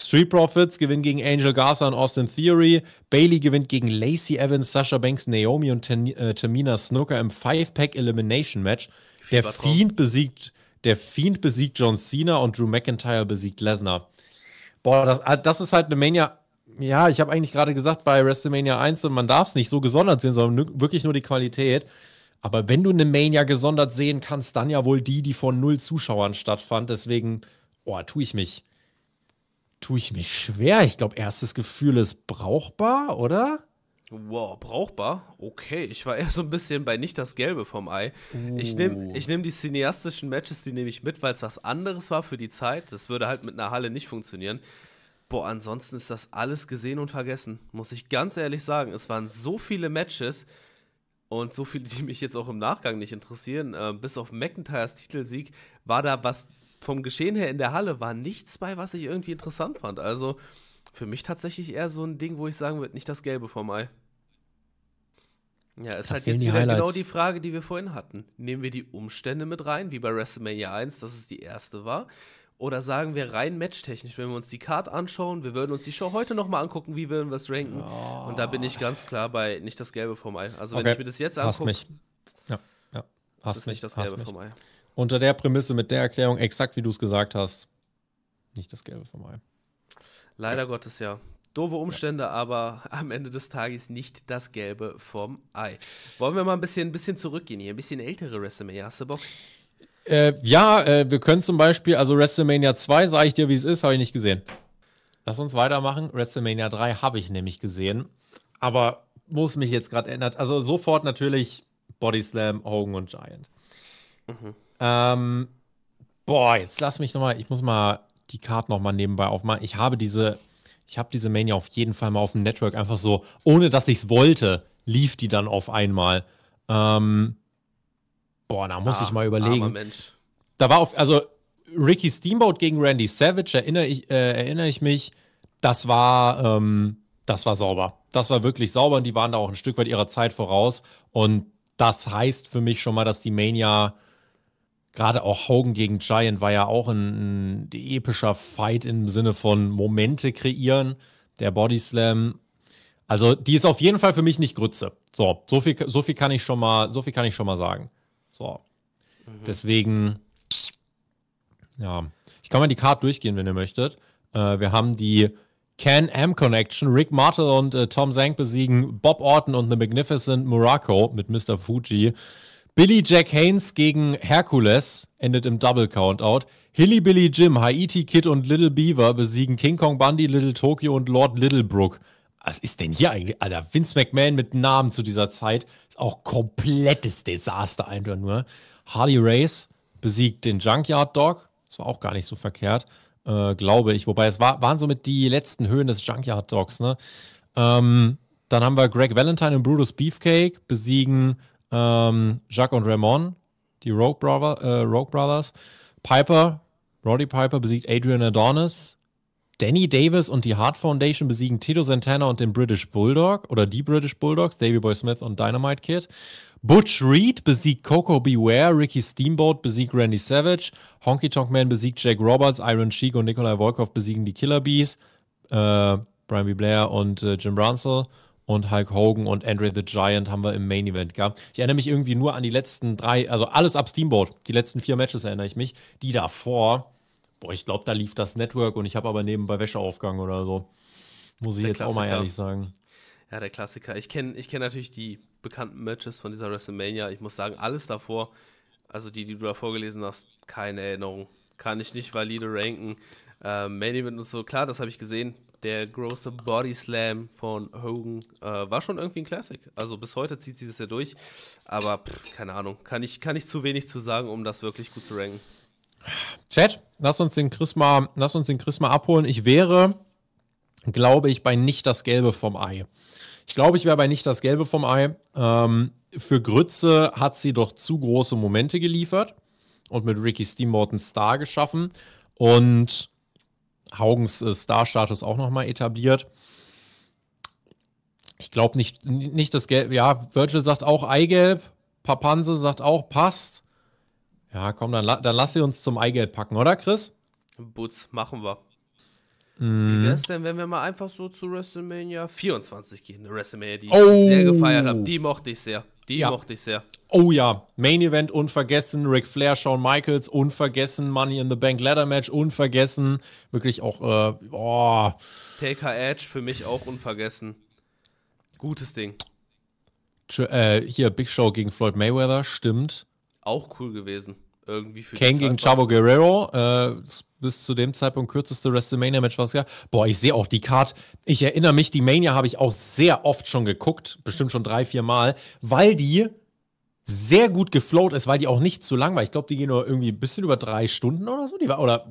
Street Profits gewinnen gegen Angel Garza und Austin Theory. Bailey gewinnt gegen Lacey Evans, Sasha Banks, Naomi und Ten äh, Tamina Snooker im Five-Pack Elimination Match. Der Fiend, besiegt, der Fiend besiegt John Cena und Drew McIntyre besiegt Lesnar. Boah, das, ah, das ist halt eine Mania. Ja, ich habe eigentlich gerade gesagt, bei WrestleMania 1, und man darf es nicht so gesondert sehen, sondern wirklich nur die Qualität. Aber wenn du eine Mania gesondert sehen kannst, dann ja wohl die, die von null Zuschauern stattfand. Deswegen, oh, tue ich mich, tue ich mich schwer. Ich glaube, erstes Gefühl ist brauchbar, oder? Wow, brauchbar? Okay, ich war eher so ein bisschen bei nicht das Gelbe vom Ei. Oh. Ich nehme uh. ich nehm die cineastischen Matches, die nehme ich mit, weil es was anderes war für die Zeit. Das würde halt mit einer Halle nicht funktionieren. Boah, ansonsten ist das alles gesehen und vergessen, muss ich ganz ehrlich sagen. Es waren so viele Matches, und so viele, die mich jetzt auch im Nachgang nicht interessieren, äh, bis auf McIntyres Titelsieg, war da was vom Geschehen her in der Halle, war nichts bei, was ich irgendwie interessant fand. Also für mich tatsächlich eher so ein Ding, wo ich sagen würde, nicht das Gelbe vom Ei. Ja, es hat jetzt wieder genau Highlights. genau die Frage, die wir vorhin hatten. Nehmen wir die Umstände mit rein, wie bei WrestleMania 1, dass es die erste war? Oder sagen wir rein matchtechnisch, wenn wir uns die Card anschauen, wir würden uns die Show heute nochmal angucken, wie würden wir es ranken. Oh. Und da bin ich oh. ganz klar bei nicht das Gelbe vom Ei. Also okay. wenn ich mir das jetzt angucke, mich. Ja, ja. Hast ist mich. nicht das Gelbe Hast vom Ei. Unter der Prämisse, mit der Erklärung, exakt wie du es gesagt hast, nicht das Gelbe vom Ei. Leider okay. Gottes, ja. Doofe Umstände, ja. aber am Ende des Tages nicht das Gelbe vom Ei. Wollen wir mal ein bisschen, ein bisschen zurückgehen hier, ein bisschen ältere Resume, hast du Bock? Äh, ja, äh, wir können zum Beispiel, also WrestleMania 2, sage ich dir, wie es ist, habe ich nicht gesehen. Lass uns weitermachen. WrestleMania 3 habe ich nämlich gesehen, aber muss mich jetzt gerade ändern. Also sofort natürlich Body Slam, Hogan und Giant. Mhm. Ähm, boah, jetzt lass mich nochmal, ich muss mal die Karte nochmal nebenbei aufmachen. Ich habe diese, ich habe diese Mania auf jeden Fall mal auf dem Network einfach so, ohne dass ich es wollte, lief die dann auf einmal. Ähm, Boah, da muss ah, ich mal überlegen. Da war auf, also Ricky Steamboat gegen Randy Savage, erinnere ich, äh, erinnere ich mich, das war, ähm, das war sauber. Das war wirklich sauber und die waren da auch ein Stück weit ihrer Zeit voraus. Und das heißt für mich schon mal, dass die Mania, gerade auch Hogan gegen Giant war ja auch ein, ein epischer Fight im Sinne von Momente kreieren, der Body Slam. Also die ist auf jeden Fall für mich nicht Grütze. So, so viel, so viel kann ich schon mal, so viel kann ich schon mal sagen. So. Mhm. Deswegen, ja. Ich kann mal die Karte durchgehen, wenn ihr möchtet. Äh, wir haben die Can-Am Connection. Rick Martel und äh, Tom Zank besiegen Bob Orton und The Magnificent Morocco mit Mr. Fuji. Billy Jack Haynes gegen Hercules endet im Double Countout. Hilly Billy Jim, Haiti Kid und Little Beaver besiegen King Kong Bundy, Little Tokyo und Lord Littlebrook. Was ist denn hier eigentlich? Alter, Vince McMahon mit Namen zu dieser Zeit auch komplettes Desaster einfach nur. Ne? Harley Race besiegt den Junkyard Dog. Das war auch gar nicht so verkehrt, äh, glaube ich. Wobei es war, waren somit die letzten Höhen des Junkyard Dogs. Ne? Ähm, dann haben wir Greg Valentine und Brutus Beefcake besiegen ähm, Jacques und Ramon, die Rogue, Brother, äh, Rogue Brothers. Piper, Roddy Piper besiegt Adrian Adonis. Danny Davis und die Hart Foundation besiegen Tito Santana und den British Bulldog oder die British Bulldogs, Davy Boy Smith und Dynamite Kid. Butch Reed besiegt Coco Beware, Ricky Steamboat besiegt Randy Savage, Honky Tonk Man besiegt Jake Roberts, Iron Sheik und Nikolai Volkov besiegen die Killer Bees, äh, Brian B. Blair und äh, Jim Brunzel und Hulk Hogan und Andre the Giant haben wir im Main Event gehabt. Ich erinnere mich irgendwie nur an die letzten drei, also alles ab Steamboat, die letzten vier Matches erinnere ich mich, die davor boah, ich glaube, da lief das Network und ich habe aber nebenbei Wäscheaufgang oder so. Muss ich der jetzt Klassiker. auch mal ehrlich sagen. Ja, der Klassiker. Ich kenne ich kenn natürlich die bekannten Matches von dieser WrestleMania. Ich muss sagen, alles davor, also die, die du da vorgelesen hast, keine Erinnerung. Kann ich nicht valide ranken. Äh, Main Event und so, klar, das habe ich gesehen. Der große Body Slam von Hogan äh, war schon irgendwie ein Classic. Also bis heute zieht sie das ja durch. Aber pff, keine Ahnung, kann ich, kann ich zu wenig zu sagen, um das wirklich gut zu ranken. Chat, lass uns den Chris mal, lass uns den Chris mal abholen. Ich wäre, glaube ich, bei nicht das Gelbe vom Ei. Ich glaube, ich wäre bei nicht das Gelbe vom Ei. Ähm, für Grütze hat sie doch zu große Momente geliefert und mit Ricky Steamboat einen Star geschaffen und Haugens äh, Star-Status auch nochmal etabliert. Ich glaube nicht, nicht das Gelbe. Ja, Virgil sagt auch Eigelb. Papanse sagt auch passt. Ja, komm, dann, dann lass sie uns zum Eigelb packen, oder Chris? Boots, machen wir. Mm. Wie wär's denn, wenn wir mal einfach so zu WrestleMania 24 gehen? Eine WrestleMania, die oh. ich sehr gefeiert habe. Die mochte ich sehr. Die ja. mochte ich sehr. Oh ja, Main Event unvergessen, Ric Flair, Shawn Michaels unvergessen, Money in the Bank Ladder Match unvergessen, wirklich auch, äh, oh. Taker Edge für mich auch unvergessen. Gutes Ding. Tr äh, hier, Big Show gegen Floyd Mayweather, stimmt auch cool gewesen. Irgendwie für Kane gegen Chavo Guerrero, äh, bis zu dem Zeitpunkt kürzeste WrestleMania-Match, was ja. Boah, ich sehe auch die Card. Ich erinnere mich, die Mania habe ich auch sehr oft schon geguckt, bestimmt schon drei, vier Mal, weil die sehr gut geflowt ist, weil die auch nicht zu lang war. Ich glaube, die gehen nur irgendwie ein bisschen über drei Stunden oder so. Die war, oder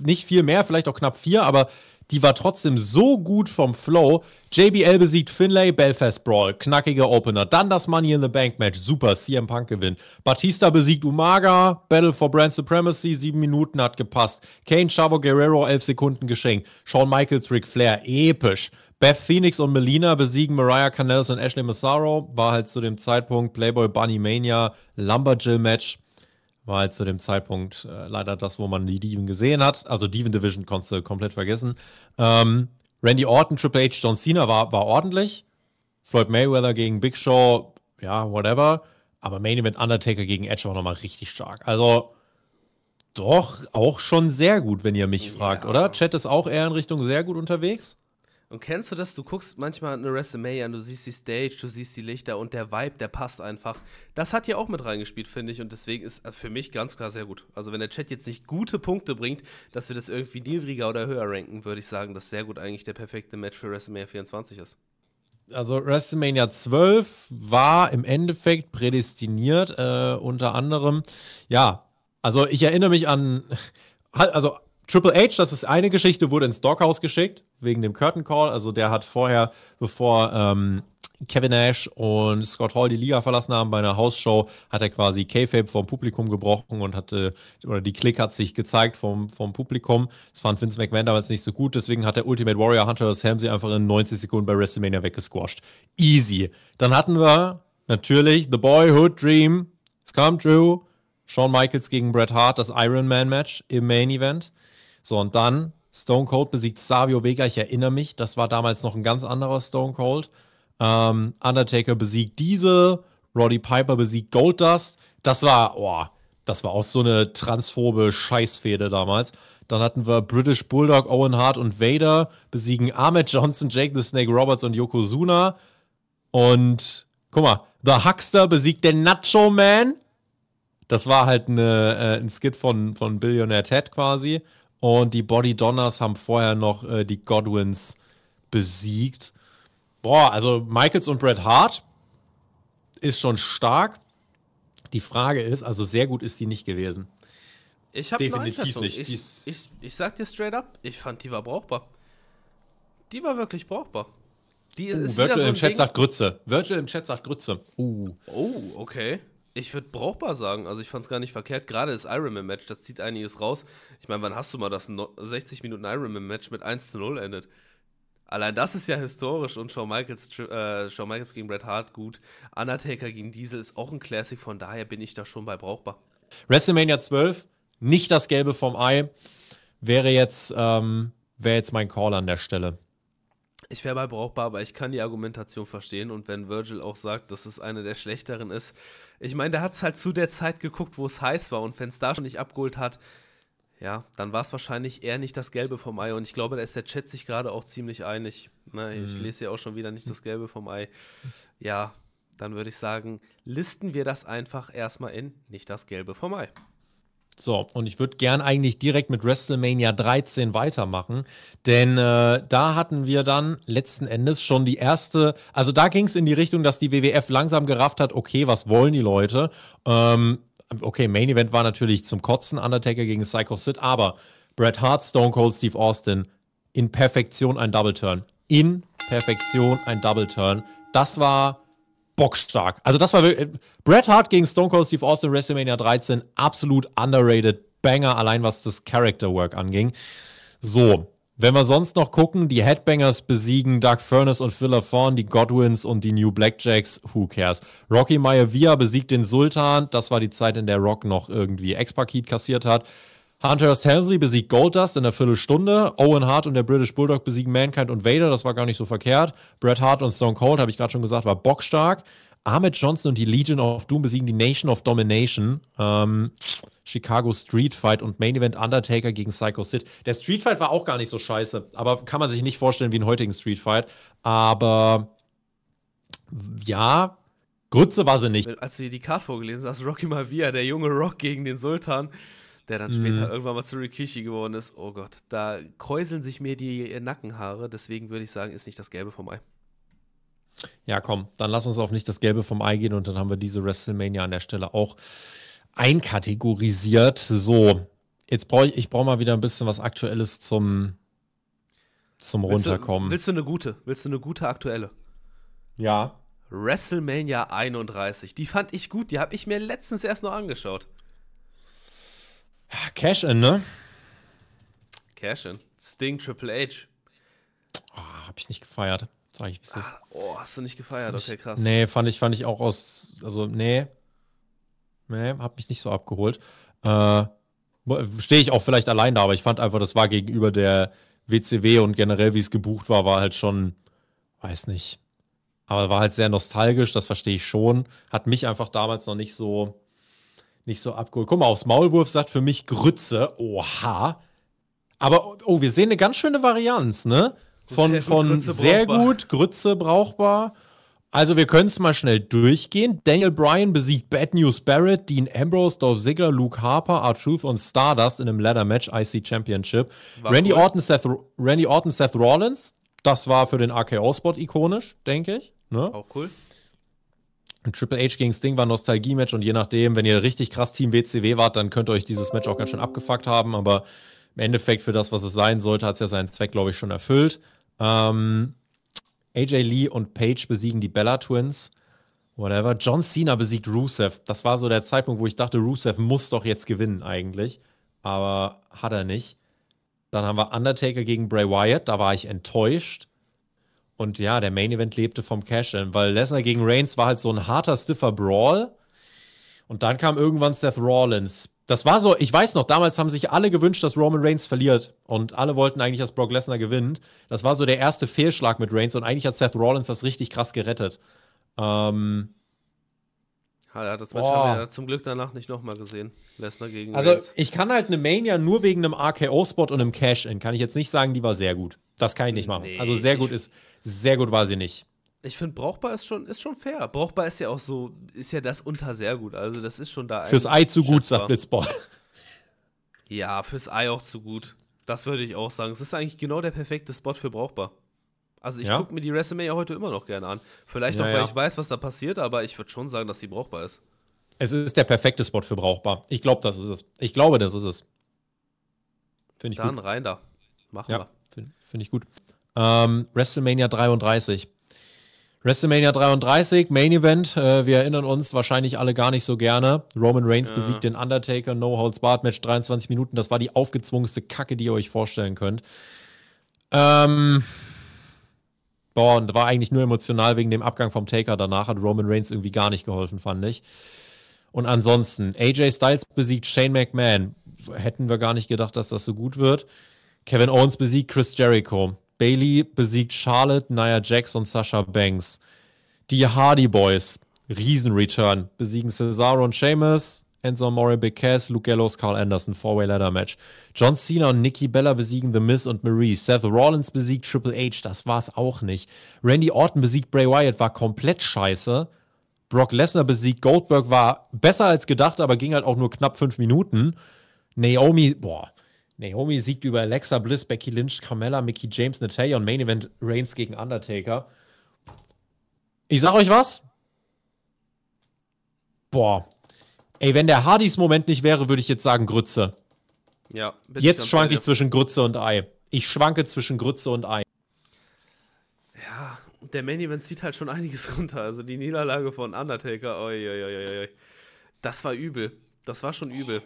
nicht viel mehr, vielleicht auch knapp vier, aber die war trotzdem so gut vom Flow. JBL besiegt Finlay, Belfast Brawl, knackiger Opener. Dann das Money in the Bank Match, super, CM Punk gewinnt. Batista besiegt Umaga, Battle for Brand Supremacy, sieben Minuten hat gepasst. Kane, Chavo Guerrero, elf Sekunden geschenkt. Shawn Michaels, Ric Flair, episch. Beth Phoenix und Melina besiegen Mariah Canales und Ashley Massaro. War halt zu dem Zeitpunkt Playboy Bunny Mania Lumberjill Match. War halt zu dem Zeitpunkt äh, leider das, wo man die Dieven gesehen hat. Also Dieven Division konntest du komplett vergessen. Ähm, Randy Orton, Triple H, John Cena war, war ordentlich. Floyd Mayweather gegen Big Show, ja, whatever. Aber Main Event Undertaker gegen Edge war nochmal richtig stark. Also doch auch schon sehr gut, wenn ihr mich ja. fragt, oder? Chat ist auch eher in Richtung sehr gut unterwegs. Und kennst du das? Du guckst manchmal eine Resume an, du siehst die Stage, du siehst die Lichter und der Vibe, der passt einfach. Das hat hier auch mit reingespielt, finde ich. Und deswegen ist äh, für mich ganz klar sehr gut. Also, wenn der Chat jetzt nicht gute Punkte bringt, dass wir das irgendwie niedriger oder höher ranken, würde ich sagen, dass sehr gut eigentlich der perfekte Match für WrestleMania 24 ist. Also, WrestleMania 12 war im Endeffekt prädestiniert, äh, unter anderem, ja. Also, ich erinnere mich an, halt, also Triple H, das ist eine Geschichte, wurde ins Doghouse geschickt, wegen dem Curtain Call. Also der hat vorher, bevor ähm, Kevin Nash und Scott Hall die Liga verlassen haben bei einer Hausshow, hat er quasi K-Fape vom Publikum gebrochen und hatte, oder die Klick hat sich gezeigt vom, vom Publikum. Das fand Vince McMahon damals nicht so gut, deswegen hat der Ultimate Warrior Hunter das Helm sie einfach in 90 Sekunden bei WrestleMania weggesquasht. Easy. Dann hatten wir natürlich The Boyhood Dream, It's Come True, Shawn Michaels gegen Bret Hart, das Iron Man Match im Main Event. So, und dann Stone Cold besiegt Savio Vega. Ich erinnere mich, das war damals noch ein ganz anderer Stone Cold. Ähm, Undertaker besiegt diese. Roddy Piper besiegt Goldust. Das war, oh, das war auch so eine transphobe Scheißfehde damals. Dann hatten wir British Bulldog, Owen Hart und Vader besiegen Ahmed Johnson, Jake the Snake Roberts und Yokozuna. Und guck mal, The Huckster besiegt den Nacho Man. Das war halt eine, äh, ein Skit von, von Billionaire Ted quasi. Und die Body Donners haben vorher noch äh, die Godwins besiegt. Boah, also Michaels und Bret Hart ist schon stark. Die Frage ist, also sehr gut ist die nicht gewesen. Ich habe definitiv nicht. Ich, ich, ich, sag dir straight up, ich fand die war brauchbar. Die war wirklich brauchbar. Die ist, uh, ist Virtual so im Chat Ding. sagt Grütze. Virtual im Chat sagt Grütze. Uh. Oh, okay. Ich würde brauchbar sagen. Also ich fand es gar nicht verkehrt. Gerade das Ironman-Match, das zieht einiges raus. Ich meine, wann hast du mal das 60 Minuten Ironman-Match mit 1 zu 0 endet? Allein das ist ja historisch und Shawn Michaels, äh, Shawn Michaels gegen Bret Hart gut. Undertaker gegen Diesel ist auch ein Classic, von daher bin ich da schon bei brauchbar. WrestleMania 12, nicht das Gelbe vom Ei, wäre jetzt, ähm, wäre jetzt mein Call an der Stelle ich wäre bei brauchbar, aber ich kann die Argumentation verstehen. Und wenn Virgil auch sagt, dass es eine der schlechteren ist, ich meine, der hat es halt zu der Zeit geguckt, wo es heiß war. Und wenn es da schon nicht abgeholt hat, ja, dann war es wahrscheinlich eher nicht das Gelbe vom Ei. Und ich glaube, da ist der Chat sich gerade auch ziemlich einig. Na, ne, ich mhm. lese ja auch schon wieder nicht das Gelbe vom Ei. Ja, dann würde ich sagen, listen wir das einfach erstmal in nicht das Gelbe vom Ei. So, und ich würde gern eigentlich direkt mit WrestleMania 13 weitermachen, denn äh, da hatten wir dann letzten Endes schon die erste, also da ging es in die Richtung, dass die WWF langsam gerafft hat, okay, was wollen die Leute? Ähm, okay, Main Event war natürlich zum Kotzen, Undertaker gegen Psycho Sid, aber Bret Hart, Stone Cold, Steve Austin, in Perfektion ein Double Turn. In Perfektion ein Double Turn. Das war bockstark. Also das war wirklich, äh, Bret Hart gegen Stone Cold Steve Austin WrestleMania 13 absolut underrated Banger, allein was das Character Work anging. So, wenn wir sonst noch gucken, die Headbangers besiegen Doug Furness und Phil Fawn, die Godwins und die New Blackjacks, who cares? Rocky Maivia besiegt den Sultan, das war die Zeit, in der Rock noch irgendwie ex paket kassiert hat. Hunter's Helmsley besiegt Goldust in einer Viertelstunde. Owen Hart und der British Bulldog besiegen Mankind und Vader. Das war gar nicht so verkehrt. Bret Hart und Stone Cold, habe ich gerade schon gesagt, war bockstark. Ahmed Johnson und die Legion of Doom besiegen die Nation of Domination. Ähm, Chicago Street Fight und Main Event Undertaker gegen Psycho Sid. Der Street Fight war auch gar nicht so scheiße, aber kann man sich nicht vorstellen wie einen heutigen Street Fight. Aber ja, Grütze war sie nicht. Als du dir die Karte vorgelesen hast, Rocky Mavia, der junge Rock gegen den Sultan der dann mhm. später mhm. irgendwann mal zu Rikishi geworden ist. Oh Gott, da kräuseln sich mir die Nackenhaare. Deswegen würde ich sagen, ist nicht das Gelbe vom Ei. Ja, komm, dann lass uns auf nicht das Gelbe vom Ei gehen und dann haben wir diese WrestleMania an der Stelle auch einkategorisiert. So, jetzt brauche ich, ich brauche mal wieder ein bisschen was Aktuelles zum, zum willst Runterkommen. Du, willst du eine gute? Willst du eine gute aktuelle? Ja. WrestleMania 31. Die fand ich gut, die habe ich mir letztens erst noch angeschaut. Cash-In, ne? Cash-In. Sting, Triple H. Oh, hab ich nicht gefeiert. Sag ich, wie es ist. Ah, oh, hast du nicht gefeiert? Fand okay, krass. nee, fand ich, fand ich auch aus. Also, nee. Nee, hab mich nicht so abgeholt. Äh, Stehe ich auch vielleicht allein da, aber ich fand einfach, das war gegenüber der WCW und generell, wie es gebucht war, war halt schon, weiß nicht. Aber war halt sehr nostalgisch, das verstehe ich schon. Hat mich einfach damals noch nicht so nicht so abgeholt. Guck mal, aufs Maulwurf sagt für mich Grütze. Oha. Aber oh, wir sehen eine ganz schöne Varianz, ne? Von, sehr von Grütze sehr gut, Grütze brauchbar. Also wir können es mal schnell durchgehen. Daniel Bryan besiegt Bad News Barrett, Dean Ambrose, Dolph Ziggler, Luke Harper, R-Truth und Stardust in einem Ladder-Match IC Championship. Randy, cool. Orton, Seth, Randy Orton, Seth Rollins, das war für den RKO-Spot ikonisch, denke ich. Ne? Auch cool. Triple H gegen Sting war ein Nostalgie-Match und je nachdem, wenn ihr richtig krass Team WCW wart, dann könnt ihr euch dieses Match auch ganz schön abgefuckt haben, aber im Endeffekt für das, was es sein sollte, hat es ja seinen Zweck, glaube ich, schon erfüllt. Ähm, AJ Lee und Paige besiegen die Bella Twins. Whatever. John Cena besiegt Rusev. Das war so der Zeitpunkt, wo ich dachte, Rusev muss doch jetzt gewinnen eigentlich. Aber hat er nicht. Dann haben wir Undertaker gegen Bray Wyatt. Da war ich enttäuscht. Und ja, der Main Event lebte vom Cash-In, weil Lesnar gegen Reigns war halt so ein harter, stiffer Brawl. Und dann kam irgendwann Seth Rollins. Das war so, ich weiß noch, damals haben sich alle gewünscht, dass Roman Reigns verliert. Und alle wollten eigentlich, dass Brock Lesnar gewinnt. Das war so der erste Fehlschlag mit Reigns. Und eigentlich hat Seth Rollins das richtig krass gerettet. Ähm. Ja, das Match oh. haben wir ja zum Glück danach nicht nochmal gesehen. Lesnar gegen Also, Reigns. ich kann halt eine Mania nur wegen einem RKO-Spot und einem Cash-In. Kann ich jetzt nicht sagen, die war sehr gut. Das kann ich nicht machen. Also, nee, also, sehr gut ist. Sehr gut war sie nicht. Ich finde, brauchbar ist schon, ist schon fair. Brauchbar ist ja auch so, ist ja das unter sehr gut. Also, das ist schon da. Fürs Ei zu gut, sagt Blitzball. Ja, fürs Ei auch zu gut. Das würde ich auch sagen. Es ist eigentlich genau der perfekte Spot für brauchbar. Also, ich ja? gucke mir die Resume ja heute immer noch gerne an. Vielleicht ja, auch, weil ja. ich weiß, was da passiert, aber ich würde schon sagen, dass sie brauchbar ist. Es ist der perfekte Spot für brauchbar. Ich glaube, das ist es. Ich glaube, das ist es. Finde ich Dann gut. rein da. Machen wir. Finde find ich gut. Ähm, WrestleMania 33. WrestleMania 33, Main Event. Äh, wir erinnern uns wahrscheinlich alle gar nicht so gerne. Roman Reigns ja. besiegt den Undertaker, No Holds Barred Match 23 Minuten. Das war die aufgezwungenste Kacke, die ihr euch vorstellen könnt. Ähm, boah, und war eigentlich nur emotional wegen dem Abgang vom Taker. Danach hat Roman Reigns irgendwie gar nicht geholfen, fand ich. Und ansonsten, AJ Styles besiegt Shane McMahon. Hätten wir gar nicht gedacht, dass das so gut wird. Kevin Owens besiegt Chris Jericho. Bailey besiegt Charlotte, Nia Jax und Sasha Banks. Die Hardy Boys, Riesenreturn, besiegen Cesaro und Sheamus, Enzo Amore, Big Cass, Luke Gallows, Carl Anderson, Four-Way Ladder Match. John Cena und Nikki Bella besiegen The Miz und Marie. Seth Rollins besiegt Triple H, das war's auch nicht. Randy Orton besiegt Bray Wyatt, war komplett scheiße. Brock Lesnar besiegt Goldberg, war besser als gedacht, aber ging halt auch nur knapp fünf Minuten. Naomi, boah, Naomi siegt über Alexa Bliss, Becky Lynch, Carmella, Mickey James, Natalya und Main Event Reigns gegen Undertaker. Ich sag euch was. Boah. Ey, wenn der Hardys Moment nicht wäre, würde ich jetzt sagen Grütze. Ja. Jetzt schwanke ich zwischen Grütze und Ei. Ich schwanke zwischen Grütze und Ei. Ja, der Main Event zieht halt schon einiges runter. Also die Niederlage von Undertaker, oi, oi, oi, oi. das war übel. Das war schon übel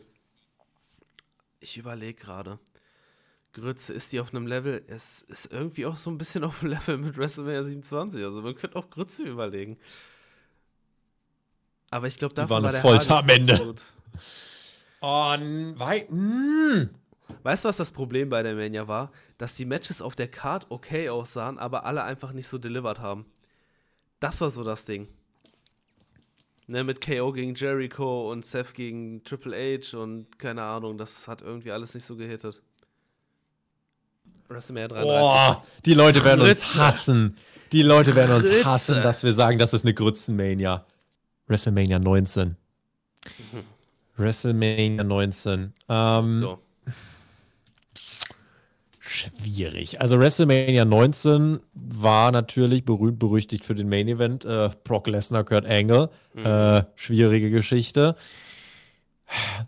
ich überlege gerade. Grütze, ist die auf einem Level, es ist irgendwie auch so ein bisschen auf dem Level mit WrestleMania 27. Also man könnte auch Grütze überlegen. Aber ich glaube, da war eine Folter am Ende. Gut. Und wei hm. Weißt du, was das Problem bei der Mania war? Dass die Matches auf der Card okay aussahen, aber alle einfach nicht so delivered haben. Das war so das Ding ne, mit KO gegen Jericho und Seth gegen Triple H und keine Ahnung, das hat irgendwie alles nicht so gehittet. WrestleMania 33. Boah, die Leute werden Grütze. uns hassen. Die Leute werden uns Grütze. hassen, dass wir sagen, das ist eine Grützenmania. WrestleMania 19. Mhm. WrestleMania 19. Ähm, Let's go schwierig. Also WrestleMania 19 war natürlich berühmt berüchtigt für den Main Event. Äh, Brock Lesnar, Kurt Angle, mhm. äh, schwierige Geschichte.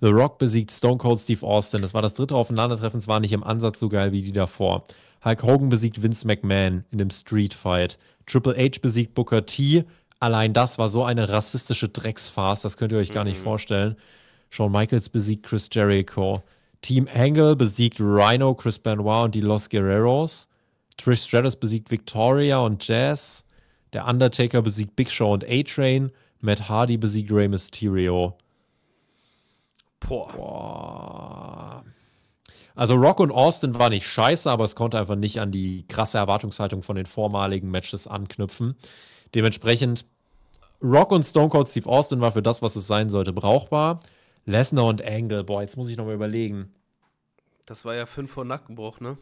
The Rock besiegt Stone Cold Steve Austin. Das war das dritte Aufeinandertreffen. Es war nicht im Ansatz so geil wie die davor. Hulk Hogan besiegt Vince McMahon in dem Street Fight. Triple H besiegt Booker T. Allein das war so eine rassistische Drecksfarce. Das könnt ihr euch mhm. gar nicht mhm. vorstellen. Shawn Michaels besiegt Chris Jericho. Team Angle besiegt Rhino, Chris Benoit und die Los Guerreros. Trish Stratus besiegt Victoria und Jazz. Der Undertaker besiegt Big Show und A-Train. Matt Hardy besiegt Rey Mysterio. Boah. Also Rock und Austin war nicht scheiße, aber es konnte einfach nicht an die krasse Erwartungshaltung von den vormaligen Matches anknüpfen. Dementsprechend Rock und Stone Cold Steve Austin war für das, was es sein sollte, brauchbar. Lesnar und Angle, boah, jetzt muss ich nochmal überlegen. Das war ja 5 vor Nackenbruch, ne?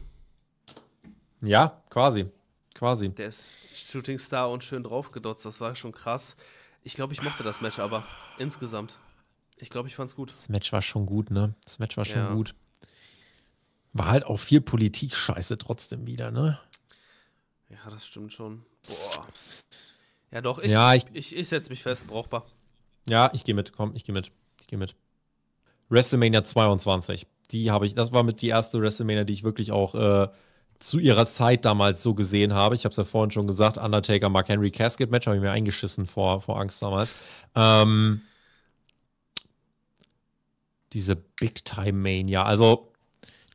Ja, quasi. Quasi. Der ist Shooting Star und schön draufgedotzt, das war schon krass. Ich glaube, ich mochte das Match aber insgesamt. Ich glaube, ich fand's gut. Das Match war schon gut, ne? Das Match war schon ja. gut. War halt auch viel Politik-Scheiße trotzdem wieder, ne? Ja, das stimmt schon. Boah. Ja, doch, ich, ja, ich, ich, ich setze mich fest, brauchbar. Ja, ich gehe mit, komm, ich gehe mit. Ich gehe mit. WrestleMania 22. Die habe ich, das war mit die erste WrestleMania, die ich wirklich auch äh, zu ihrer Zeit damals so gesehen habe. Ich habe es ja vorhin schon gesagt, Undertaker Mark Henry Casket Match habe ich mir eingeschissen vor, vor Angst damals. Ähm, diese Big Time Mania, also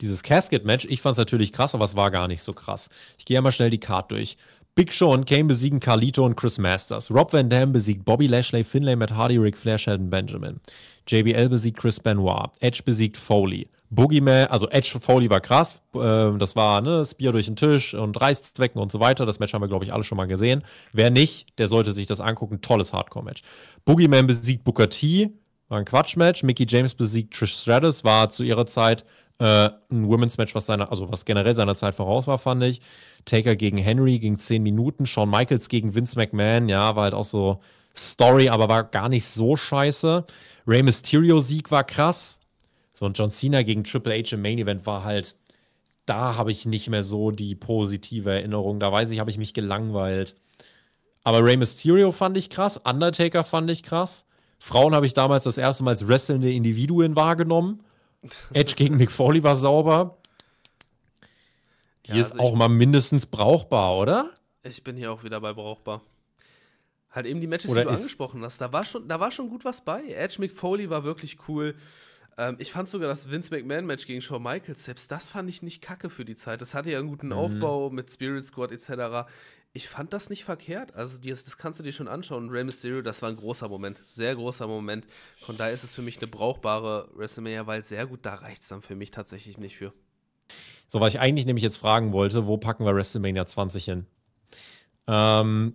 dieses Casket Match, ich fand es natürlich krass, aber es war gar nicht so krass. Ich gehe ja mal schnell die Card durch. Big Show und Kane besiegen Carlito und Chris Masters. Rob Van Dam besiegt Bobby Lashley, Finlay, Matt Hardy, Rick Flair, Sheldon Benjamin. JBL besiegt Chris Benoit. Edge besiegt Foley. Boogeyman, also Edge Foley war krass. Äh, das war ne, Spear durch den Tisch und Reißzwecken und so weiter. Das Match haben wir, glaube ich, alle schon mal gesehen. Wer nicht, der sollte sich das angucken. Tolles Hardcore-Match. Boogeyman besiegt Booker T. War ein Quatsch-Match. Mickey James besiegt Trish Stratus. War zu ihrer Zeit äh, ein Women's Match, was seiner, also was generell seiner Zeit voraus war, fand ich. Taker gegen Henry ging 10 Minuten, Shawn Michaels gegen Vince McMahon, ja, war halt auch so Story, aber war gar nicht so scheiße. Rey Mysterio Sieg war krass. So und John Cena gegen Triple H im Main Event war halt, da habe ich nicht mehr so die positive Erinnerung. Da weiß ich, habe ich mich gelangweilt. Aber Rey Mysterio fand ich krass, Undertaker fand ich krass. Frauen habe ich damals das erste Mal als wrestlende Individuen wahrgenommen. Edge gegen McFoley war sauber. Die ja, ist also auch mal mindestens brauchbar, oder? Ich bin hier auch wieder bei brauchbar. Halt eben die Matches, oder die du angesprochen hast. Da war, schon, da war schon gut was bei. Edge McFoley war wirklich cool. Ähm, ich fand sogar das Vince McMahon-Match gegen Shawn Michaels, selbst das fand ich nicht kacke für die Zeit. Das hatte ja einen guten mhm. Aufbau mit Spirit Squad etc ich fand das nicht verkehrt. Also das, das kannst du dir schon anschauen. Rey Mysterio, das war ein großer Moment, sehr großer Moment. Von daher ist es für mich eine brauchbare WrestleMania, weil sehr gut, da reicht es dann für mich tatsächlich nicht für. So, was ich eigentlich nämlich jetzt fragen wollte, wo packen wir WrestleMania 20 hin? Ähm,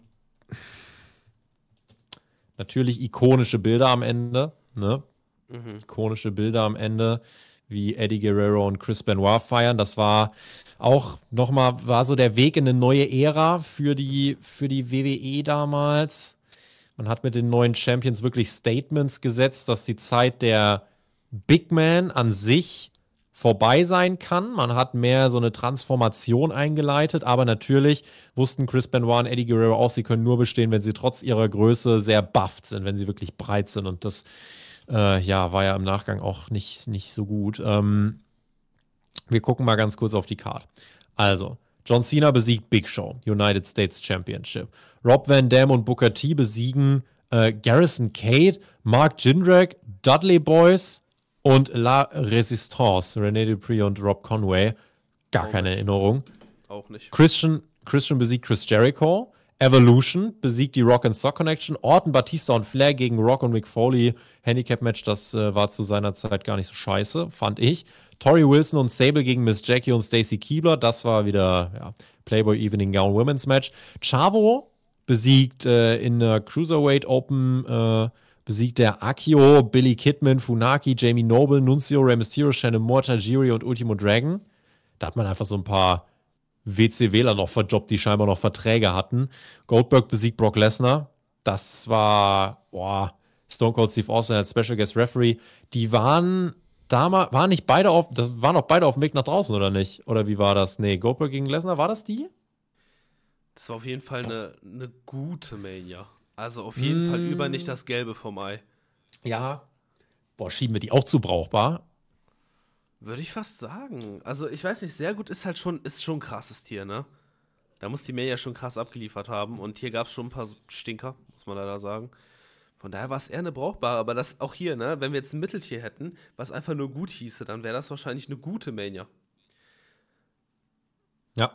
natürlich ikonische Bilder am Ende, ne? Mhm. Ikonische Bilder am Ende wie Eddie Guerrero und Chris Benoit feiern. Das war auch nochmal, war so der Weg in eine neue Ära für die, für die WWE damals. Man hat mit den neuen Champions wirklich Statements gesetzt, dass die Zeit der Big Man an sich vorbei sein kann. Man hat mehr so eine Transformation eingeleitet, aber natürlich wussten Chris Benoit und Eddie Guerrero auch, sie können nur bestehen, wenn sie trotz ihrer Größe sehr bufft sind, wenn sie wirklich breit sind. Und das äh, ja, war ja im Nachgang auch nicht, nicht so gut. Ähm, wir gucken mal ganz kurz auf die Card. Also, John Cena besiegt Big Show, United States Championship. Rob Van Dam und Booker T besiegen äh, Garrison Cade, Mark Jindrak, Dudley Boys und La Resistance, René Dupree und Rob Conway. Gar auch keine nicht. Erinnerung. Auch nicht. Christian, Christian besiegt Chris Jericho. Evolution besiegt die Rock and Sock Connection. Orton, Batista und Flair gegen Rock und Mick Foley. Handicap-Match, das äh, war zu seiner Zeit gar nicht so scheiße, fand ich. Tori Wilson und Sable gegen Miss Jackie und Stacy Keebler. Das war wieder ja, Playboy Evening Gown Women's Match. Chavo besiegt äh, in der Cruiserweight Open. Äh, besiegt der Akio, Billy Kidman, Funaki, Jamie Noble, Nuncio, Rey Mysterio, Shannon Moore, Tajiri und Ultimo Dragon. Da hat man einfach so ein paar WCWler noch verjobbt, die scheinbar noch Verträge hatten. Goldberg besiegt Brock Lesnar. Das war, boah, Stone Cold Steve Austin als Special Guest Referee. Die waren damals, waren nicht beide auf, das waren auch beide auf dem Weg nach draußen, oder nicht? Oder wie war das? Nee, Goldberg gegen Lesnar, war das die? Das war auf jeden Fall eine, eine gute Mania. Also auf jeden mm. Fall über nicht das Gelbe vom Ei. Ja. Boah, schieben wir die auch zu brauchbar. Würde ich fast sagen. Also, ich weiß nicht, sehr gut ist halt schon, ist schon ein krasses Tier, ne? Da muss die Mail ja schon krass abgeliefert haben. Und hier gab es schon ein paar Stinker, muss man leider sagen. Von daher war es eher eine brauchbare. Aber das auch hier, ne? Wenn wir jetzt ein Mitteltier hätten, was einfach nur gut hieße, dann wäre das wahrscheinlich eine gute Mania. Ja.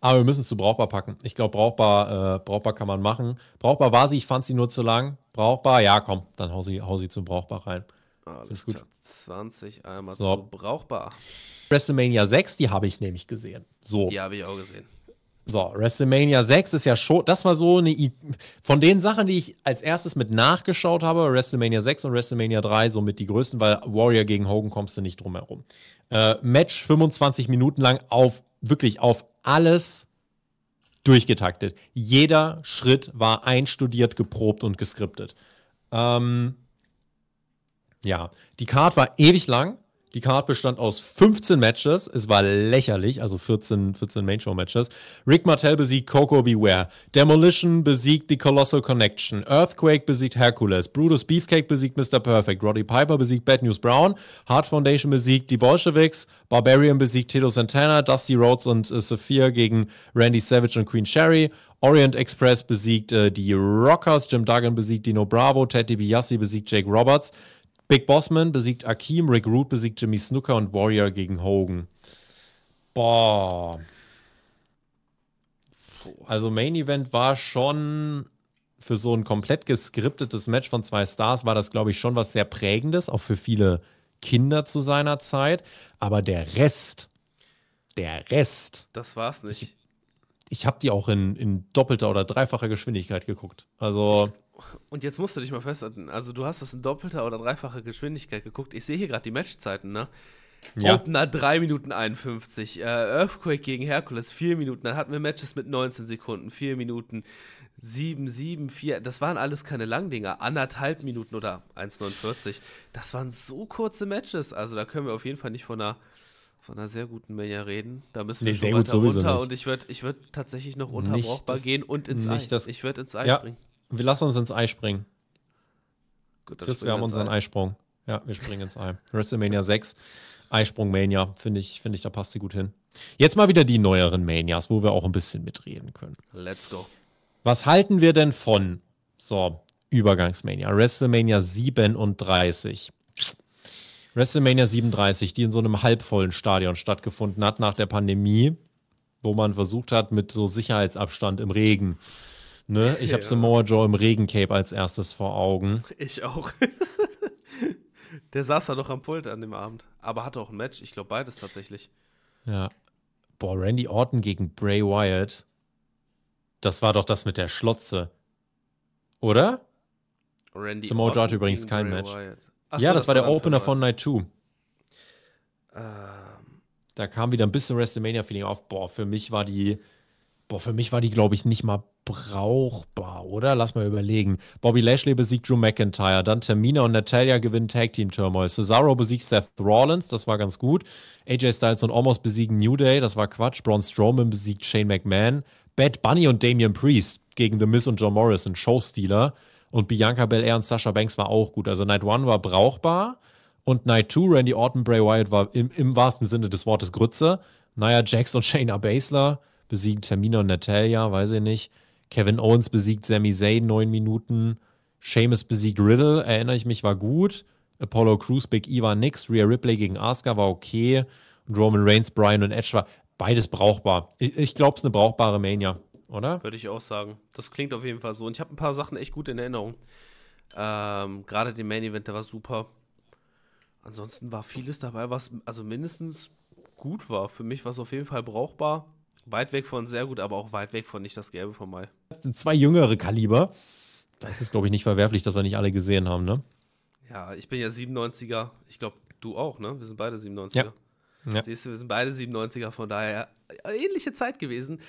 Aber wir müssen es zu brauchbar packen. Ich glaube, brauchbar, äh, brauchbar kann man machen. Brauchbar war sie, ich fand sie nur zu lang. Brauchbar, ja, komm, dann hau sie, hau sie zu brauchbar rein. Alles gut. 20 einmal so. zu brauchbar. WrestleMania 6, die habe ich nämlich gesehen. So. Die habe ich auch gesehen. So, WrestleMania 6 ist ja schon, das war so eine, I von den Sachen, die ich als erstes mit nachgeschaut habe, WrestleMania 6 und WrestleMania 3 somit die größten, weil Warrior gegen Hogan kommst du nicht drum herum. Äh, Match 25 Minuten lang auf, wirklich auf alles durchgetaktet. Jeder Schritt war einstudiert, geprobt und geskriptet. Ähm, ja, die Card war ewig lang. Die Card bestand aus 15 Matches. Es war lächerlich, also 14, 14 Main Show Matches. Rick Martel besiegt Coco Beware. Demolition besiegt The Colossal Connection. Earthquake besiegt Hercules. Brutus Beefcake besiegt Mr. Perfect. Roddy Piper besiegt Bad News Brown. Heart Foundation besiegt die Bolsheviks. Barbarian besiegt Tito Santana. Dusty Rhodes und äh, Sophia gegen Randy Savage und Queen Sherry. Orient Express besiegt äh, die Rockers. Jim Duggan besiegt Dino Bravo. Teddy DiBiase besiegt Jake Roberts. Big Bossman besiegt Akeem, Rick Root besiegt Jimmy Snooker und Warrior gegen Hogan. Boah. Also Main Event war schon für so ein komplett geskriptetes Match von zwei Stars war das, glaube ich, schon was sehr prägendes, auch für viele Kinder zu seiner Zeit. Aber der Rest, der Rest. Das war's nicht ich habe die auch in, in doppelter oder dreifacher Geschwindigkeit geguckt. Also. Und jetzt musst du dich mal festhalten. Also, du hast das in doppelter oder dreifacher Geschwindigkeit geguckt. Ich sehe hier gerade die Matchzeiten, ne? Ja. Opener 3 Minuten 51, äh, Earthquake gegen Herkules, 4 Minuten, dann hatten wir Matches mit 19 Sekunden, 4 Minuten, 7, 7, 4, das waren alles keine Langdinger, anderthalb Minuten oder 1,49, das waren so kurze Matches, also da können wir auf jeden Fall nicht von einer von einer sehr guten Meja reden. Da müssen wir nee, schon weiter runter und ich würde ich würd tatsächlich noch unterbrauchbar gehen und ins Ei. Das, ich würde ins Ei ja, springen. Wir lassen uns ins Ei springen. Gut, Chris, wir haben unseren Ei. Eisprung. Ja, wir springen ins Ei. WrestleMania 6, Eisprung Mania, finde ich, finde ich, da passt sie gut hin. Jetzt mal wieder die neueren Manias, wo wir auch ein bisschen mitreden können. Let's go. Was halten wir denn von, so, Übergangsmania, WrestleMania 37? WrestleMania 37, die in so einem halbvollen Stadion stattgefunden hat nach der Pandemie, wo man versucht hat, mit so Sicherheitsabstand im Regen. Ne? Ich ja. habe Samoa Joe im Regencape als erstes vor Augen. Ich auch. der saß da doch am Pult an dem Abend, aber hatte auch ein Match. Ich glaube beides tatsächlich. Ja. Boah, Randy Orton gegen Bray Wyatt. Das war doch das mit der Schlotze. Oder? Randy Samoa Joe hat übrigens kein Bray Match. Wyatt. Ach ja, so, das, das, war der Opener von Night 2. Ähm. Da kam wieder ein bisschen WrestleMania-Feeling auf. Boah, für mich war die, boah, für mich war die, glaube ich, nicht mal brauchbar, oder? Lass mal überlegen. Bobby Lashley besiegt Drew McIntyre, dann Tamina und Natalia gewinnen Tag Team Turmoil. Cesaro besiegt Seth Rollins, das war ganz gut. AJ Styles und Almost besiegen New Day, das war Quatsch. Braun Strowman besiegt Shane McMahon. Bad Bunny und Damian Priest gegen The Miz und John Morrison, Showstealer. Und Bianca Belair und Sasha Banks war auch gut. Also Night One war brauchbar und Night Two, Randy Orton, Bray Wyatt war im, im wahrsten Sinne des Wortes Grütze. Nia Jax und Shayna Baszler besiegen Tamina und Natalia, weiß ich nicht. Kevin Owens besiegt Sami Zayn, neun Minuten. Seamus besiegt Riddle, erinnere ich mich, war gut. Apollo Crews, Big E war nix. Rhea Ripley gegen Asuka war okay. Und Roman Reigns, Brian und Edge war beides brauchbar. Ich, ich glaube, es ist eine brauchbare Mania oder? Würde ich auch sagen. Das klingt auf jeden Fall so. Und ich habe ein paar Sachen echt gut in Erinnerung. Ähm, Gerade den Main Event, der war super. Ansonsten war vieles dabei, was also mindestens gut war. Für mich war es auf jeden Fall brauchbar. Weit weg von sehr gut, aber auch weit weg von nicht das Gelbe von Mai. Zwei jüngere Kaliber. Das ist, glaube ich, nicht verwerflich, dass wir nicht alle gesehen haben, ne? Ja, ich bin ja 97er. Ich glaube, du auch, ne? Wir sind beide 97er. Ja. Ja. Siehst du, wir sind beide 97er, von daher äh, ähnliche Zeit gewesen.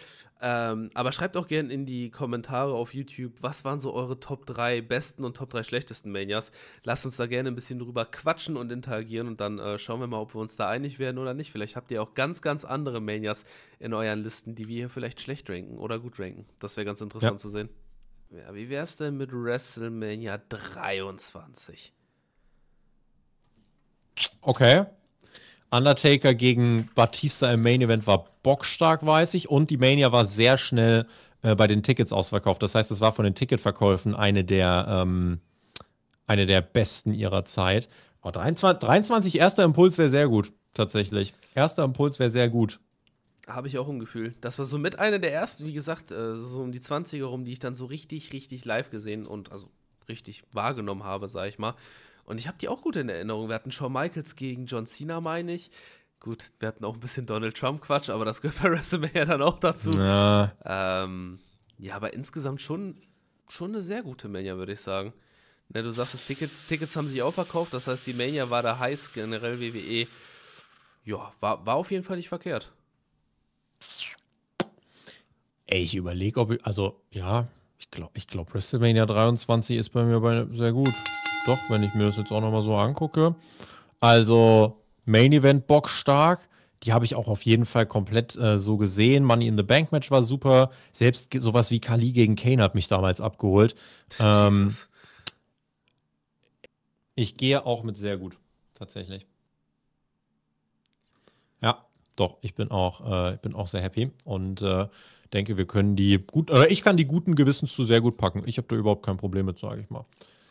Ähm, aber schreibt auch gerne in die Kommentare auf YouTube, was waren so eure Top 3 besten und Top 3 schlechtesten Manias. Lasst uns da gerne ein bisschen drüber quatschen und interagieren und dann äh, schauen wir mal, ob wir uns da einig werden oder nicht. Vielleicht habt ihr auch ganz, ganz andere Manias in euren Listen, die wir hier vielleicht schlecht ranken oder gut ranken. Das wäre ganz interessant ja. zu sehen. Ja, wie wäre es denn mit WrestleMania 23? Okay. Undertaker gegen Batista im Main Event war bockstark, weiß ich. Und die Mania war sehr schnell äh, bei den Tickets ausverkauft. Das heißt, es war von den Ticketverkäufen eine der, ähm, eine der besten ihrer Zeit. Oh, 23, 23 erster Impuls wäre sehr gut, tatsächlich. Erster Impuls wäre sehr gut. Habe ich auch ein Gefühl. Das war so mit einer der ersten, wie gesagt, äh, so um die 20er rum, die ich dann so richtig, richtig live gesehen und also richtig wahrgenommen habe, sage ich mal. Und ich habe die auch gut in Erinnerung. Wir hatten Shawn Michaels gegen John Cena, meine ich. Gut, wir hatten auch ein bisschen Donald Trump-Quatsch, aber das gehört bei WrestleMania dann auch dazu. Ja. Ähm, ja, aber insgesamt schon, schon eine sehr gute Mania, würde ich sagen. Ne, du sagst, das Ticket, Tickets haben sich auch verkauft, das heißt, die Mania war da heiß, generell WWE. Ja, war, war auf jeden Fall nicht verkehrt. Ey, ich überlege, ob ich, also ja, ich glaube, ich glaub, WrestleMania 23 ist bei mir bei, sehr gut doch, wenn ich mir das jetzt auch nochmal so angucke. Also Main Event Box stark. Die habe ich auch auf jeden Fall komplett äh, so gesehen. Money in the Bank Match war super. Selbst sowas wie Kali gegen Kane hat mich damals abgeholt. Ähm, ich gehe auch mit sehr gut, tatsächlich. Ja, doch, ich bin auch, äh, bin auch sehr happy und äh, denke, wir können die gut, oder äh, ich kann die guten Gewissens zu sehr gut packen. Ich habe da überhaupt kein Problem mit, sage ich mal.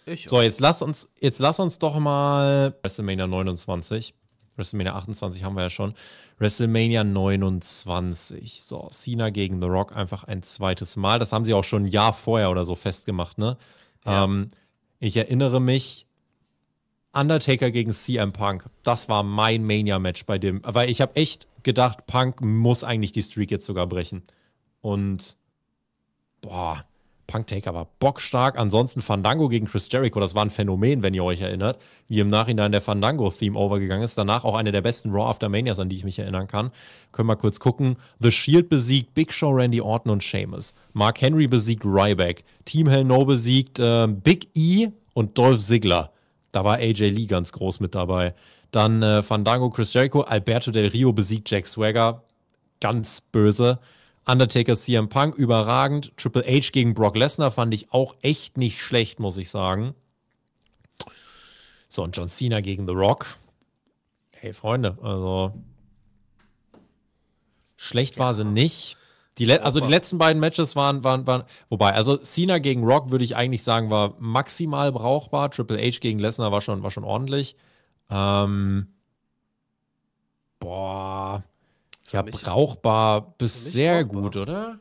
Ich so, jetzt lass uns, jetzt lass uns doch mal WrestleMania 29. WrestleMania 28 haben wir ja schon. WrestleMania 29. So, Cena gegen The Rock einfach ein zweites Mal. Das haben sie auch schon ein Jahr vorher oder so festgemacht, ne? Ja. Ähm, ich erinnere mich, Undertaker gegen CM Punk. Das war mein Mania-Match bei dem. Weil ich habe echt gedacht, Punk muss eigentlich die Streak jetzt sogar brechen. Und boah, Punk Taker war bockstark. Ansonsten Fandango gegen Chris Jericho, das war ein Phänomen, wenn ihr euch erinnert, wie im Nachhinein der Fandango-Theme overgegangen ist. Danach auch eine der besten Raw After Manias, an die ich mich erinnern kann. Können wir kurz gucken. The Shield besiegt Big Show, Randy Orton und Sheamus. Mark Henry besiegt Ryback. Team Hell No besiegt äh, Big E und Dolph Ziggler. Da war AJ Lee ganz groß mit dabei. Dann äh, Fandango, Chris Jericho, Alberto Del Rio besiegt Jack Swagger. Ganz böse. Undertaker CM Punk überragend. Triple H gegen Brock Lesnar fand ich auch echt nicht schlecht, muss ich sagen. So, und John Cena gegen The Rock. Hey, Freunde, also schlecht war sie nicht. Die also die letzten beiden Matches waren, waren, waren, wobei, also Cena gegen Rock würde ich eigentlich sagen, war maximal brauchbar. Triple H gegen Lesnar war schon, war schon ordentlich. Ähm, boah. Ja, brauchbar bis sehr brauchbar. gut, oder?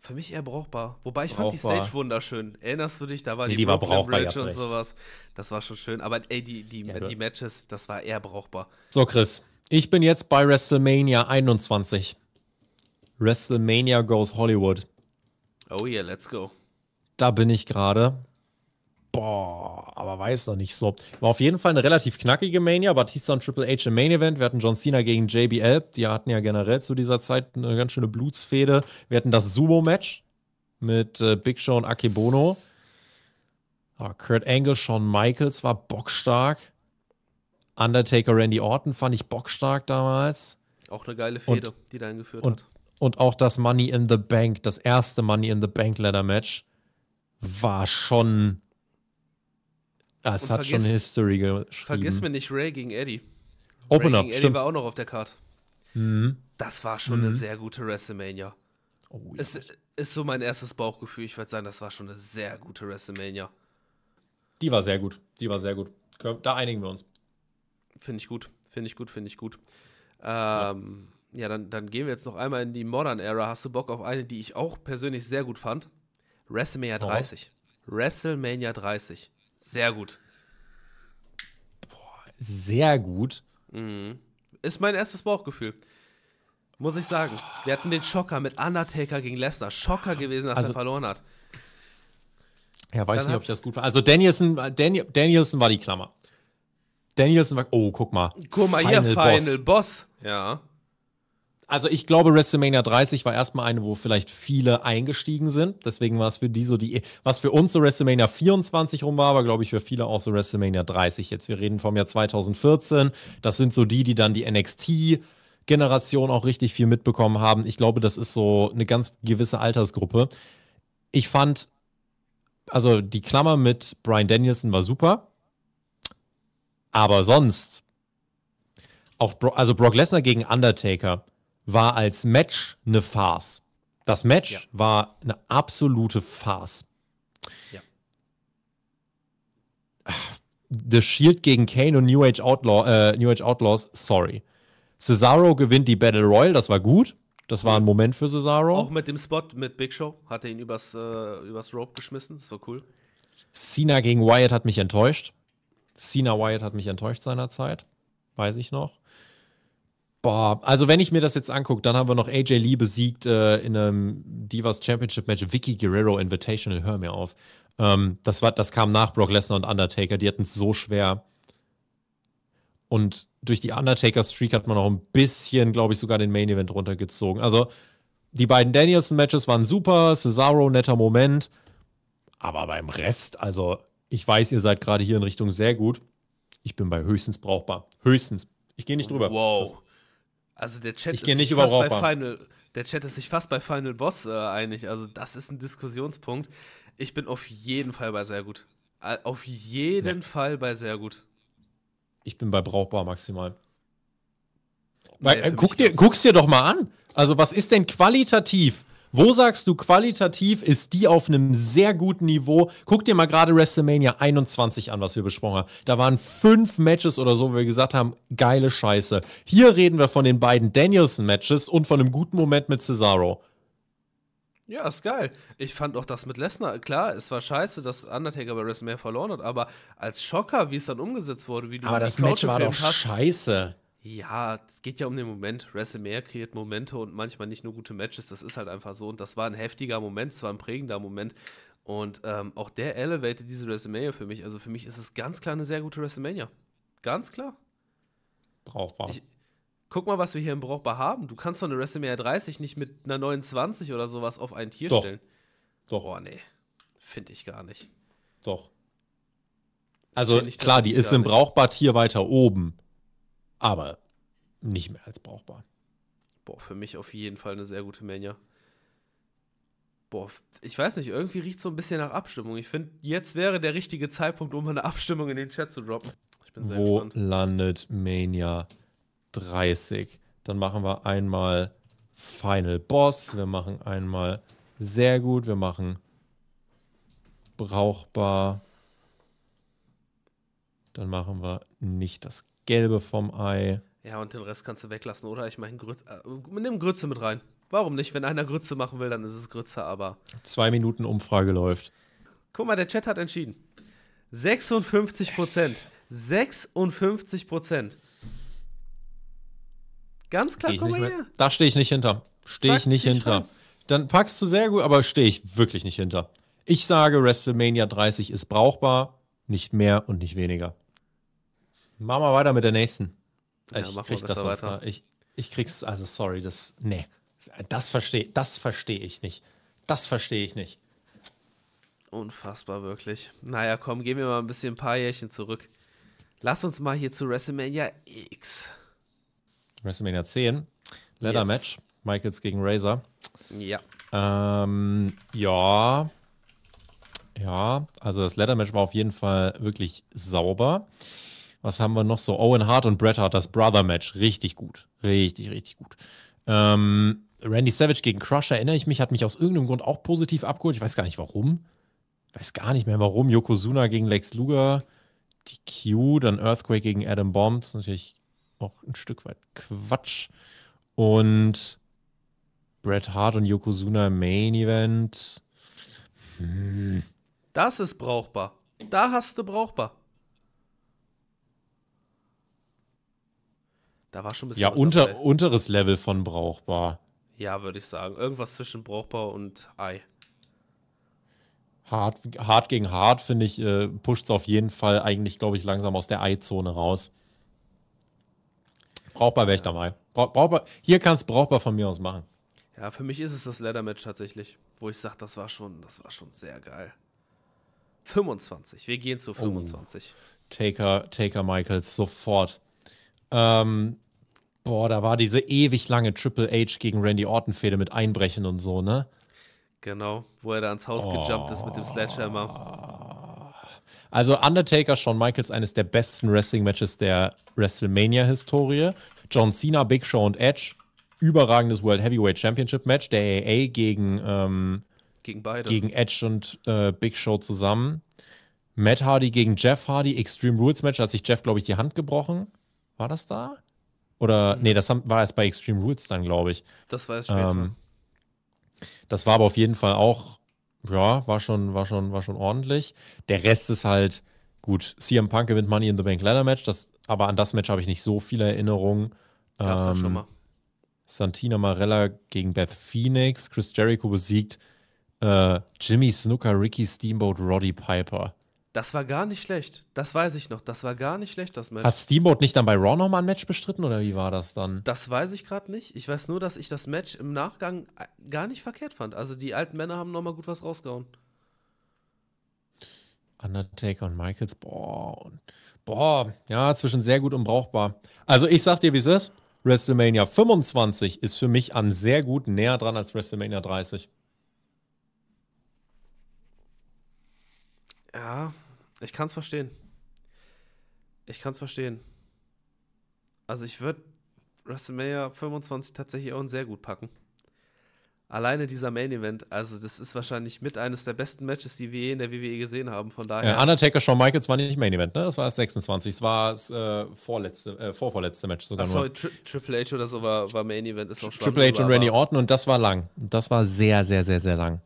Für mich eher brauchbar. Wobei ich brauchbar. fand die Stage wunderschön. Erinnerst du dich? Da war nee, die, die war brauchbar, Bridge und sowas. Das war schon schön. Aber ey, die, die, ja, die Matches, das war eher brauchbar. So, Chris, ich bin jetzt bei WrestleMania 21. WrestleMania Goes Hollywood. Oh yeah, let's go. Da bin ich gerade boah, aber weiß noch nicht so. War auf jeden Fall eine relativ knackige Mania. Batista und Triple H im Main Event. Wir hatten John Cena gegen JBL. Die hatten ja generell zu dieser Zeit eine ganz schöne Blutsfede. Wir hatten das Sumo-Match mit äh, Big Show und Akebono. Ja, ah, Kurt Angle, Shawn Michaels war bockstark. Undertaker Randy Orton fand ich bockstark damals. Auch eine geile Fehde, und, die da eingeführt und, hat. Und auch das Money in the Bank, das erste Money in the Bank Ladder Match, war schon Ah, es hat schon History geschrieben. Vergiss mir nicht Ray gegen Eddie. Open Ray up, gegen stimmt. Eddie war auch noch auf der Karte. Mhm. Das war schon mhm. eine sehr gute WrestleMania. Oh, ja. Es ist so mein erstes Bauchgefühl. Ich würde sagen, das war schon eine sehr gute WrestleMania. Die war sehr gut. Die war sehr gut. Da einigen wir uns. Finde ich gut. Finde ich gut. Finde ich gut. Ähm, ja, ja dann, dann, gehen wir jetzt noch einmal in die Modern Era. Hast du Bock auf eine, die ich auch persönlich sehr gut fand? WrestleMania 30. Oh. WrestleMania 30. Sehr gut. Boah, sehr gut. Mhm. Ist mein erstes Bauchgefühl. Muss ich sagen. Wir hatten den Schocker mit Undertaker gegen Lesnar. Schocker gewesen, dass also, er verloren hat. Ja, weiß Dann nicht, ob ich das gut war. Also Danielson, äh, Daniel, Danielson war die Klammer. Danielson war. Oh, guck mal. Guck mal Final hier, Final Boss. Boss. Ja. Also ich glaube, WrestleMania 30 war erstmal eine, wo vielleicht viele eingestiegen sind. Deswegen war es für die so die, was für uns so WrestleMania 24 rum war, war glaube ich für viele auch so WrestleMania 30 jetzt. Wir reden vom Jahr 2014. Das sind so die, die dann die NXT Generation auch richtig viel mitbekommen haben. Ich glaube, das ist so eine ganz gewisse Altersgruppe. Ich fand, also die Klammer mit Brian Danielson war super. Aber sonst, auch Bro also Brock Lesnar gegen Undertaker war als Match eine Farce. Das Match ja. war eine absolute Farce. Ja. The Shield gegen Kane und New Age, Outlaw, äh, New Age Outlaws, sorry. Cesaro gewinnt die Battle Royal, das war gut. Das war ein Moment für Cesaro. Auch mit dem Spot mit Big Show hat er ihn übers, äh, übers Rope geschmissen, das war cool. Cena gegen Wyatt hat mich enttäuscht. Cena Wyatt hat mich enttäuscht seinerzeit, weiß ich noch. Boah, also wenn ich mir das jetzt angucke, dann haben wir noch AJ Lee besiegt äh, in einem Divas Championship Match, Vicky Guerrero Invitational, hör mir auf. Ähm, das, war, das kam nach Brock Lesnar und Undertaker, die hatten es so schwer. Und durch die Undertaker-Streak hat man noch ein bisschen, glaube ich, sogar den Main Event runtergezogen. Also die beiden Danielson-Matches waren super, Cesaro, netter Moment. Aber beim Rest, also ich weiß, ihr seid gerade hier in Richtung sehr gut. Ich bin bei höchstens brauchbar. Höchstens. Ich gehe nicht drüber. Wow. Also der Chat ich ist nicht fast bei Final. Der Chat ist sich fast bei Final Boss äh, einig. Also das ist ein Diskussionspunkt. Ich bin auf jeden Fall bei sehr gut. Äh, auf jeden ja. Fall bei sehr gut. Ich bin bei brauchbar maximal. Weil, nee, äh, guck dir, guck's dir doch mal an. Also was ist denn qualitativ wo sagst du, qualitativ ist die auf einem sehr guten Niveau? Guck dir mal gerade WrestleMania 21 an, was wir besprochen haben. Da waren fünf Matches oder so, wo wir gesagt haben, geile Scheiße. Hier reden wir von den beiden Danielson-Matches und von einem guten Moment mit Cesaro. Ja, ist geil. Ich fand auch das mit Lesnar, klar, es war scheiße, dass Undertaker bei WrestleMania verloren hat, aber als Schocker, wie es dann umgesetzt wurde, wie du Aber das Match war doch hast, scheiße. Ja, es geht ja um den Moment. WrestleMania kreiert Momente und manchmal nicht nur gute Matches. Das ist halt einfach so. Und das war ein heftiger Moment, zwar ein prägender Moment. Und ähm, auch der elevated diese WrestleMania für mich. Also für mich ist es ganz klar eine sehr gute WrestleMania. Ganz klar. Brauchbar. Ich, guck mal, was wir hier im Brauchbar haben. Du kannst doch eine WrestleMania 30 nicht mit einer 29 oder sowas auf ein Tier doch. stellen. Doch. Oh, nee. Finde ich gar nicht. Doch. Also klar, die ist im Brauchbar-Tier weiter oben aber nicht mehr als brauchbar. Boah, für mich auf jeden Fall eine sehr gute Mania. Boah, ich weiß nicht, irgendwie riecht so ein bisschen nach Abstimmung. Ich finde, jetzt wäre der richtige Zeitpunkt, um eine Abstimmung in den Chat zu droppen. Ich bin sehr Wo gespannt. landet Mania 30? Dann machen wir einmal Final Boss, wir machen einmal sehr gut, wir machen brauchbar. Dann machen wir nicht das Gelbe vom Ei. Ja, und den Rest kannst du weglassen, oder? Ich meine, Grütze, äh, nimm Grütze mit rein. Warum nicht? Wenn einer Grütze machen will, dann ist es Grütze, aber. Zwei Minuten Umfrage läuft. Guck mal, der Chat hat entschieden. 56 Prozent. 56 Prozent. Ganz klar, guck mal her. Da stehe ich nicht hinter. Stehe ich nicht hinter. Rein. Dann packst du sehr gut, aber stehe ich wirklich nicht hinter. Ich sage, WrestleMania 30 ist brauchbar, nicht mehr und nicht weniger. Machen wir weiter mit der nächsten. ja, ich krieg das weiter. Ich, ich krieg's, also sorry, das. Nee. Das verstehe das versteh ich nicht. Das verstehe ich nicht. Unfassbar, wirklich. Naja, komm, gehen wir mal ein bisschen ein paar Jährchen zurück. Lass uns mal hier zu WrestleMania X. WrestleMania 10. Leather yes. Match. Michaels gegen Razor. Ja. Ähm, ja. Ja, also das Leather Match war auf jeden Fall wirklich sauber. Was haben wir noch so? Owen Hart und Bret Hart, das Brother-Match. Richtig gut. Richtig, richtig gut. Ähm, Randy Savage gegen Crush, erinnere ich mich, hat mich aus irgendeinem Grund auch positiv abgeholt. Ich weiß gar nicht warum. Ich weiß gar nicht mehr warum. Yokozuna gegen Lex Luger, die Q, dann Earthquake gegen Adam Bombs. Natürlich auch ein Stück weit Quatsch. Und Bret Hart und Yokozuna im Main Event. Hm. Das ist brauchbar. Da hast du brauchbar. Da war schon ein bisschen. Ja, unter, dabei. unteres Level von brauchbar. Ja, würde ich sagen. Irgendwas zwischen brauchbar und Ei. Hart, hart gegen hart, finde ich, äh, pusht es auf jeden Fall eigentlich, glaube ich, langsam aus der Ei-Zone raus. Brauchbar wäre ich ja. dabei. Bra brauchbar, hier kannst brauchbar von mir aus machen. Ja, für mich ist es das Leather-Match tatsächlich, wo ich sage, das war schon, das war schon sehr geil. 25, wir gehen zu 25. Oh. Taker, Taker Michaels, sofort. Ähm, boah, da war diese ewig lange Triple H gegen Randy Orton-Fehde mit Einbrechen und so, ne? Genau, wo er da ans Haus oh. gejumpt ist mit dem Sledgehammer. Oh. Also Undertaker, Shawn Michaels, eines der besten Wrestling-Matches der WrestleMania-Historie. John Cena, Big Show und Edge, überragendes World Heavyweight Championship Match der AA gegen, ähm, gegen, beide. gegen Edge und äh, Big Show zusammen. Matt Hardy gegen Jeff Hardy, Extreme Rules Match, hat sich Jeff, glaube ich, die Hand gebrochen. War das da? Oder, mhm. nee, das haben, war erst bei Extreme Rules dann, glaube ich. Das war es später. Ähm, das war aber auf jeden Fall auch, ja, war schon, war schon, war schon ordentlich. Der Rest ist halt, gut, CM Punk gewinnt Money in the Bank Ladder Match, das, aber an das Match habe ich nicht so viele Erinnerungen. Gab's ähm, schon mal. Santina Marella gegen Beth Phoenix, Chris Jericho besiegt äh, Jimmy Snooker, Ricky Steamboat, Roddy Piper. Das war gar nicht schlecht. Das weiß ich noch. Das war gar nicht schlecht, das Match. Hat Steamboat nicht dann bei Raw nochmal ein Match bestritten oder wie war das dann? Das weiß ich gerade nicht. Ich weiß nur, dass ich das Match im Nachgang äh, gar nicht verkehrt fand. Also die alten Männer haben nochmal gut was rausgehauen. Undertaker und Michaels, boah. Boah, ja, zwischen sehr gut und brauchbar. Also ich sag dir, wie es ist. WrestleMania 25 ist für mich an sehr gut näher dran als WrestleMania 30. Ja, ich kann es verstehen. Ich kann es verstehen. Also ich würde WrestleMania 25 tatsächlich auch sehr gut packen. Alleine dieser Main Event, also das ist wahrscheinlich mit eines der besten Matches, die wir je in der WWE gesehen haben. Von daher. Ja, Undertaker Shawn Michaels war nicht Main Event, ne? Das war das 26. Das war das äh, vorletzte, äh, vorvorletzte Match sogar. Achso, Tri Triple H oder so war, war Main Event, ist auch spannend. Triple H und Randy Orton und das war lang. Das war sehr, sehr, sehr, sehr lang.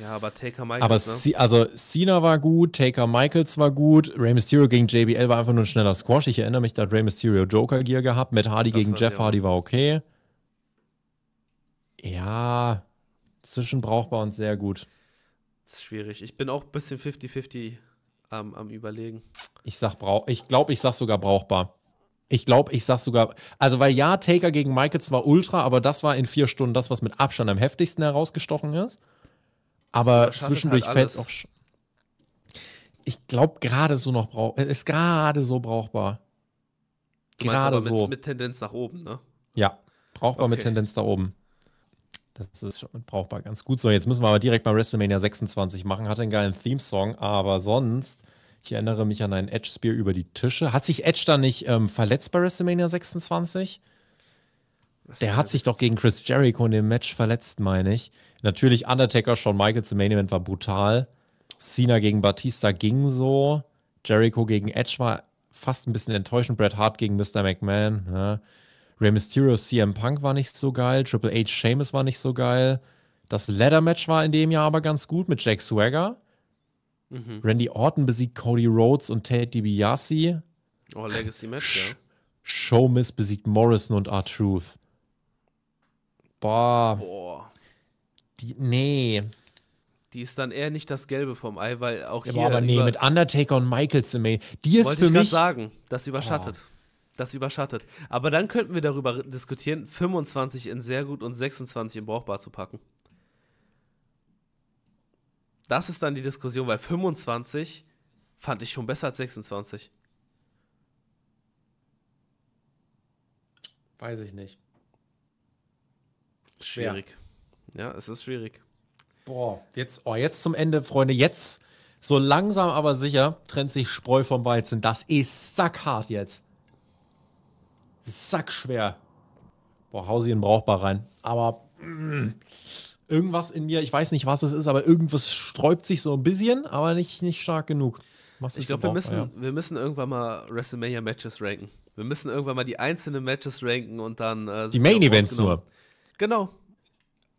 Ja, aber Taker Michaels. Aber ne? also Cena war gut, Taker Michaels war gut, Rey Mysterio gegen JBL war einfach nur ein schneller Squash. Ich erinnere mich, da hat Rey Mysterio Joker Gear gehabt. Matt Hardy das gegen Jeff Hardy war okay. Ja, zwischen brauchbar und sehr gut. Das ist schwierig. Ich bin auch ein bisschen 50-50 ähm, am Überlegen. Ich sag brauch, ich glaube, ich sag sogar brauchbar. Ich glaube, ich sag sogar, also weil ja, Taker gegen Michaels war ultra, aber das war in vier Stunden das, was mit Abstand am heftigsten herausgestochen ist. Aber zwischendurch halt fällt es auch. Ich glaube, gerade so noch brauch ist gerade so brauchbar. Gerade so. Mit, mit, Tendenz nach oben, ne? Ja, brauchbar okay. mit Tendenz nach oben. Das ist schon brauchbar ganz gut. So, jetzt müssen wir aber direkt mal WrestleMania 26 machen. Hat einen geilen Theme-Song, aber sonst, ich erinnere mich an einen Edge-Spear über die Tische. Hat sich Edge da nicht ähm, verletzt bei WrestleMania 26? Der hat sich doch gegen Chris Jericho in dem Match verletzt, meine ich. Natürlich Undertaker, Shawn Michaels im Main Event war brutal. Cena gegen Batista ging so. Jericho gegen Edge war fast ein bisschen enttäuschend. Bret Hart gegen Mr. McMahon. Ne? Rey Mysterio, CM Punk war nicht so geil. Triple H, Sheamus war nicht so geil. Das Ladder-Match war in dem Jahr aber ganz gut mit Jack Swagger. Mhm. Randy Orton besiegt Cody Rhodes und Ted DiBiase. Oh, Legacy-Match, ja. Showmiss besiegt Morrison und R-Truth. Boah. Boah. Die, nee. Die ist dann eher nicht das Gelbe vom Ei, weil auch ja, hier. Aber nee, mit Undertaker und Michael im Main. Die ist wollte für ich mich. sagen, das überschattet. Oh. Das überschattet. Aber dann könnten wir darüber diskutieren, 25 in sehr gut und 26 in brauchbar zu packen. Das ist dann die Diskussion, weil 25 fand ich schon besser als 26. Weiß ich nicht. Schwierig. Ja. Ja, es ist schwierig. Boah, jetzt, oh, jetzt zum Ende, Freunde, jetzt so langsam aber sicher trennt sich Spreu vom Weizen. Das ist sackhart jetzt. Sackschwer. Boah, hau sie in brauchbar rein. Aber mm, irgendwas in mir, ich weiß nicht, was es ist, aber irgendwas sträubt sich so ein bisschen, aber nicht, nicht stark genug. Mach's ich glaube, wir, müssen, ja. wir müssen irgendwann mal WrestleMania-Matches ranken. Wir müssen irgendwann mal die einzelnen Matches ranken und dann. Äh, die Main-Events nur. Genau,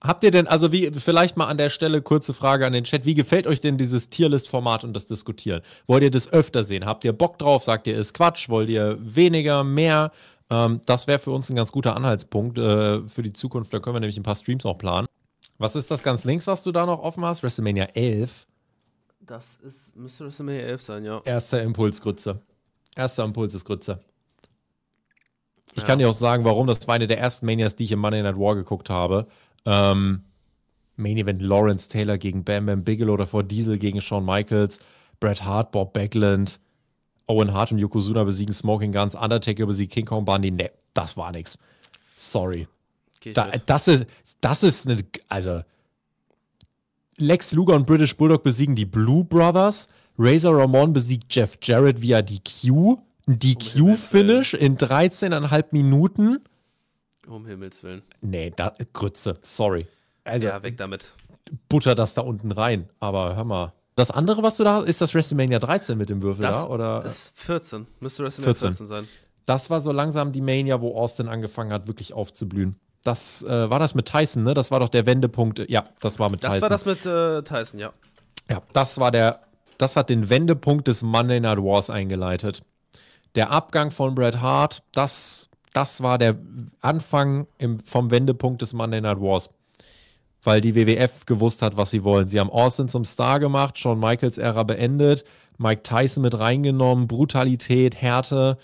Habt ihr denn, also wie, vielleicht mal an der Stelle kurze Frage an den Chat, wie gefällt euch denn dieses Tierlist-Format und das Diskutieren? Wollt ihr das öfter sehen? Habt ihr Bock drauf? Sagt ihr, ist Quatsch? Wollt ihr weniger, mehr? Ähm, das wäre für uns ein ganz guter Anhaltspunkt äh, für die Zukunft. Da können wir nämlich ein paar Streams auch planen. Was ist das ganz links, was du da noch offen hast? WrestleMania 11. Das ist, müsste WrestleMania 11 sein, ja. Erster Impuls, Grütze. Erster Impuls ist Grütze. Ich ja. kann dir auch sagen, warum. Das war eine der ersten Manias, die ich im Money Night War geguckt habe. Ähm, Main Event Lawrence Taylor gegen Bam Bam Bigelow, davor Diesel gegen Shawn Michaels, Bret Hart, Bob Backlund, Owen Hart und Yokozuna besiegen Smoking Guns, Undertaker besiegt King Kong Bundy. Ne, das war nix. Sorry. Da, das ist, das ist eine, also Lex Luger und British Bulldog besiegen die Blue Brothers, Razor Ramon besiegt Jeff Jarrett via DQ, DQ-Finish in 13,5 Minuten. Um Himmels Willen. Nee, da, Grütze, sorry. Also, ja, weg damit. Butter das da unten rein, aber hör mal. Das andere, was du da hast, ist das WrestleMania 13 mit dem Würfel das da? Oder? ist 14. Müsste WrestleMania 14. 14 sein. Das war so langsam die Mania, wo Austin angefangen hat, wirklich aufzublühen. Das äh, war das mit Tyson, ne? Das war doch der Wendepunkt. Ja, das war mit das Tyson. Das war das mit äh, Tyson, ja. Ja, das war der. Das hat den Wendepunkt des Monday Night Wars eingeleitet. Der Abgang von Bret Hart, das das war der Anfang im, vom Wendepunkt des Monday Night Wars. Weil die WWF gewusst hat, was sie wollen. Sie haben Austin zum Star gemacht, Shawn Michaels Ära beendet, Mike Tyson mit reingenommen, Brutalität, Härte.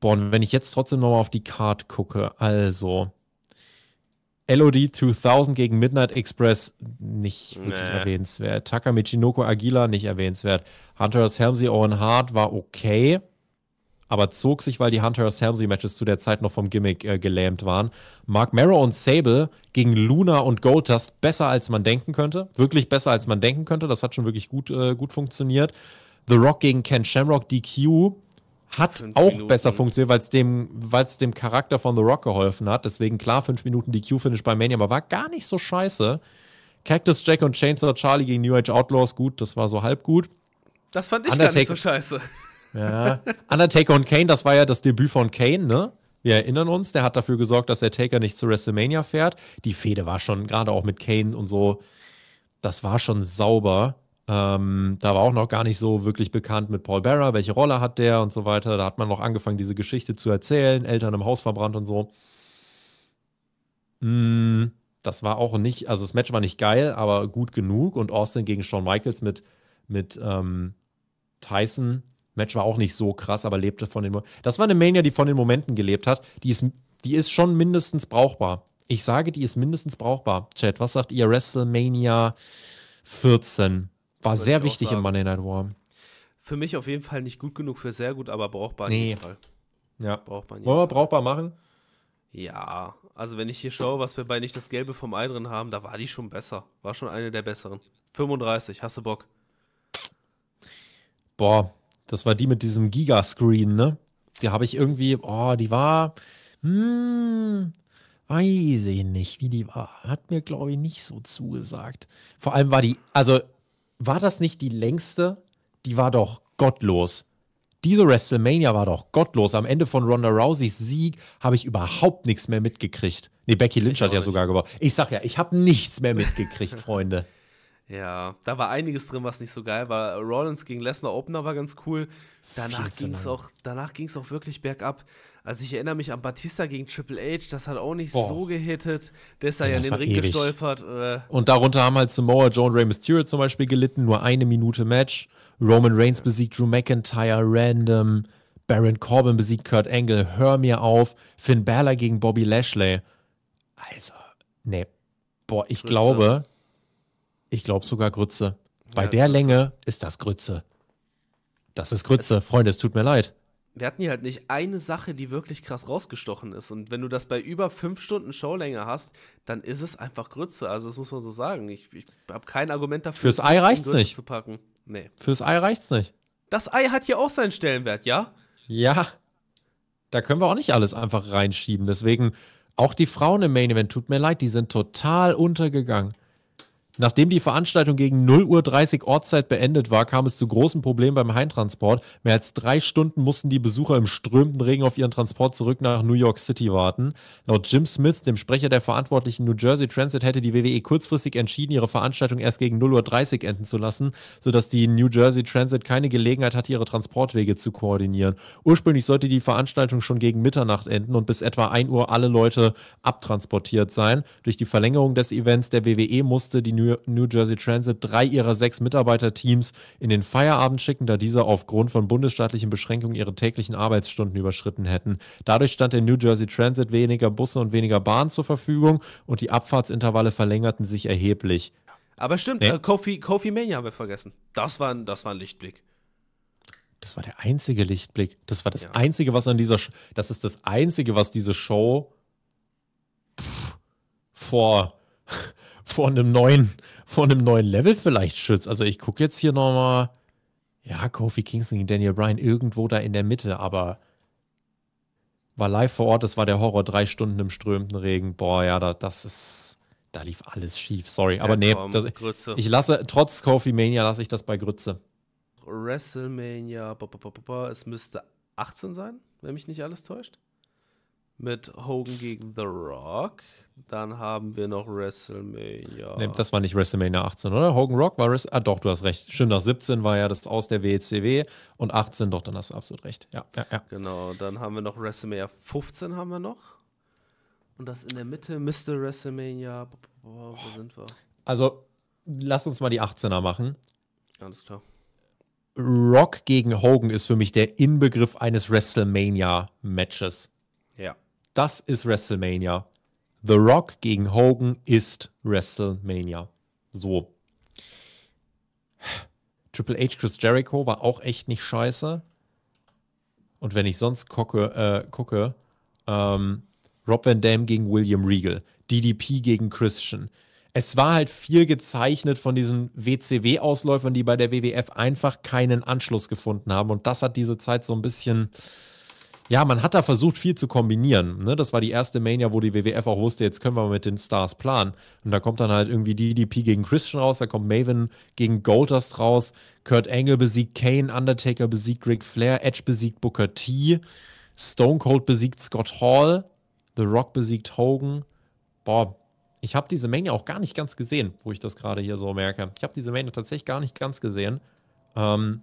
Boah, und wenn ich jetzt trotzdem nochmal auf die Card gucke, also LOD 2000 gegen Midnight Express nicht wirklich nee. erwähnenswert. Taka Michinoko Aguila nicht erwähnenswert. Hunter's S. Helmsley Owen Hart war okay aber zog sich, weil die Hunter Helmsley Matches zu der Zeit noch vom Gimmick äh, gelähmt waren. Mark Marrow und Sable gegen Luna und Goldust besser als man denken könnte, wirklich besser als man denken könnte. Das hat schon wirklich gut, äh, gut funktioniert. The Rock gegen Ken Shamrock DQ hat auch Minuten. besser funktioniert, weil es dem, dem Charakter von The Rock geholfen hat. Deswegen klar, fünf Minuten DQ-Finish bei Mania, aber war gar nicht so scheiße. Cactus Jack und Chainsaw Charlie gegen New Age Outlaws, gut, das war so halb gut. Das fand ich Undertaker, gar nicht so scheiße. Ja. Undertaker und Kane, das war ja das Debüt von Kane, ne? Wir erinnern uns, der hat dafür gesorgt, dass der Taker nicht zu WrestleMania fährt. Die Fehde war schon, gerade auch mit Kane und so, das war schon sauber. Ähm, da war auch noch gar nicht so wirklich bekannt mit Paul Barra, welche Rolle hat der und so weiter. Da hat man noch angefangen, diese Geschichte zu erzählen, Eltern im Haus verbrannt und so. Mm, das war auch nicht, also das Match war nicht geil, aber gut genug. Und Austin gegen Shawn Michaels mit, mit ähm, Tyson Match war auch nicht so krass, aber lebte von den. Momenten. das war eine Mania, die von den Momenten gelebt hat. Die ist, die ist schon mindestens brauchbar. Ich sage, die ist mindestens brauchbar. Chat, was sagt ihr? WrestleMania 14 war sehr wichtig im Monday Night War. Für mich auf jeden Fall nicht gut genug für sehr gut, aber brauchbar nee. Fall. Ja. Braucht man Wollen wir brauchbar machen? Ja, also wenn ich hier schaue, was wir bei nicht das Gelbe vom Ei drin haben, da war die schon besser. War schon eine der besseren. 35, hasse Bock. Boah, das war die mit diesem Gigascreen, ne? Die habe ich irgendwie, oh, die war, hm, weiß ich nicht, wie die war. Hat mir, glaube ich, nicht so zugesagt. Vor allem war die, also war das nicht die längste? Die war doch gottlos. Diese WrestleMania war doch gottlos. Am Ende von Ronda Rouseys Sieg habe ich überhaupt nichts mehr mitgekriegt. Nee, Becky Lynch hat ja nicht. sogar gewonnen. Ich sag ja, ich habe nichts mehr mitgekriegt, Freunde. Ja, da war einiges drin, was nicht so geil war. Rollins gegen Lesnar Opener war ganz cool. Danach ging es auch, auch wirklich bergab. Also ich erinnere mich an Batista gegen Triple H, das hat auch nicht Boah. so gehittet. Der ist ja, ja in den Ring ewig. gestolpert. Äh. Und darunter haben halt Samoa Joe und Rey Mysterio zum Beispiel gelitten, nur eine Minute Match. Roman Reigns besiegt Drew McIntyre random. Baron Corbin besiegt Kurt Angle. Hör mir auf. Finn Balor gegen Bobby Lashley. Also, nee. Boah, ich Ritze. glaube, ich glaube sogar Grütze. Bei ja, der Grütze. Länge ist das Grütze. Das ist Grütze. Es, Freunde, es tut mir leid. Wir hatten hier halt nicht eine Sache, die wirklich krass rausgestochen ist. Und wenn du das bei über fünf Stunden Showlänge hast, dann ist es einfach Grütze. Also, das muss man so sagen. Ich, ich habe kein Argument dafür, Fürs Ei reicht's Grütze nicht. zu packen. Nee. Fürs Ei reicht's nicht. Das Ei hat hier auch seinen Stellenwert, ja? Ja. Da können wir auch nicht alles einfach reinschieben. Deswegen, auch die Frauen im Main Event, tut mir leid, die sind total untergegangen. Nachdem die Veranstaltung gegen 0.30 Uhr Ortszeit beendet war, kam es zu großen Problemen beim Heimtransport. Mehr als drei Stunden mussten die Besucher im strömenden Regen auf ihren Transport zurück nach New York City warten. Laut Jim Smith, dem Sprecher der verantwortlichen New Jersey Transit, hätte die WWE kurzfristig entschieden, ihre Veranstaltung erst gegen 0.30 Uhr enden zu lassen, sodass die New Jersey Transit keine Gelegenheit hatte, ihre Transportwege zu koordinieren. Ursprünglich sollte die Veranstaltung schon gegen Mitternacht enden und bis etwa 1 Uhr alle Leute abtransportiert sein. Durch die Verlängerung des Events der WWE musste die New New, Jersey Transit drei ihrer sechs Mitarbeiterteams in den Feierabend schicken, da diese aufgrund von bundesstaatlichen Beschränkungen ihre täglichen Arbeitsstunden überschritten hätten. Dadurch stand der New Jersey Transit weniger Busse und weniger Bahnen zur Verfügung und die Abfahrtsintervalle verlängerten sich erheblich. Aber stimmt, nee. äh, Kofi, Kofi Mania haben wir vergessen. Das war, ein, das war ein Lichtblick. Das war der einzige Lichtblick. Das war das ja. einzige, was an dieser, Sch das ist das einzige, was diese Show pff, vor vor einem neuen, vor einem neuen Level vielleicht schützt. Also ich gucke jetzt hier nochmal, ja, Kofi Kingston gegen Daniel Bryan irgendwo da in der Mitte, aber war live vor Ort, das war der Horror, drei Stunden im strömenden Regen. Boah, ja, da, das ist, da lief alles schief, sorry. Ja, aber nee, komm, das, ich lasse, trotz Kofi Mania lasse ich das bei Grütze. WrestleMania, ba, ba, ba, es müsste 18 sein, wenn mich nicht alles täuscht. Mit Hogan gegen The Rock. Dann haben wir noch WrestleMania. Ne, das war nicht WrestleMania 18, oder? Hogan Rock war Res Ah, doch, du hast recht. Stimmt, nach 17 war ja das aus der WCW und 18, doch, dann hast du absolut recht. Ja, ja, ja. Genau, dann haben wir noch WrestleMania 15 haben wir noch. Und das in der Mitte Mr. WrestleMania. Boah, wo sind wir? Also, lass uns mal die 18er machen. Alles klar. Rock gegen Hogan ist für mich der Inbegriff eines WrestleMania-Matches. Ja. Das ist WrestleMania. The Rock gegen Hogan ist WrestleMania. So. Triple H Chris Jericho war auch echt nicht scheiße. Und wenn ich sonst gucke, äh, gucke ähm, Rob Van Dam gegen William Regal, DDP gegen Christian. Es war halt viel gezeichnet von diesen WCW-Ausläufern, die bei der WWF einfach keinen Anschluss gefunden haben. Und das hat diese Zeit so ein bisschen ja, man hat da versucht, viel zu kombinieren. Ne? Das war die erste Mania, wo die WWF auch wusste, jetzt können wir mit den Stars planen. Und da kommt dann halt irgendwie DDP gegen Christian raus, da kommt Maven gegen Goldust raus, Kurt Angle besiegt Kane, Undertaker besiegt Ric Flair, Edge besiegt Booker T, Stone Cold besiegt Scott Hall, The Rock besiegt Hogan. Boah, ich habe diese Mania auch gar nicht ganz gesehen, wo ich das gerade hier so merke. Ich habe diese Mania tatsächlich gar nicht ganz gesehen. Ähm,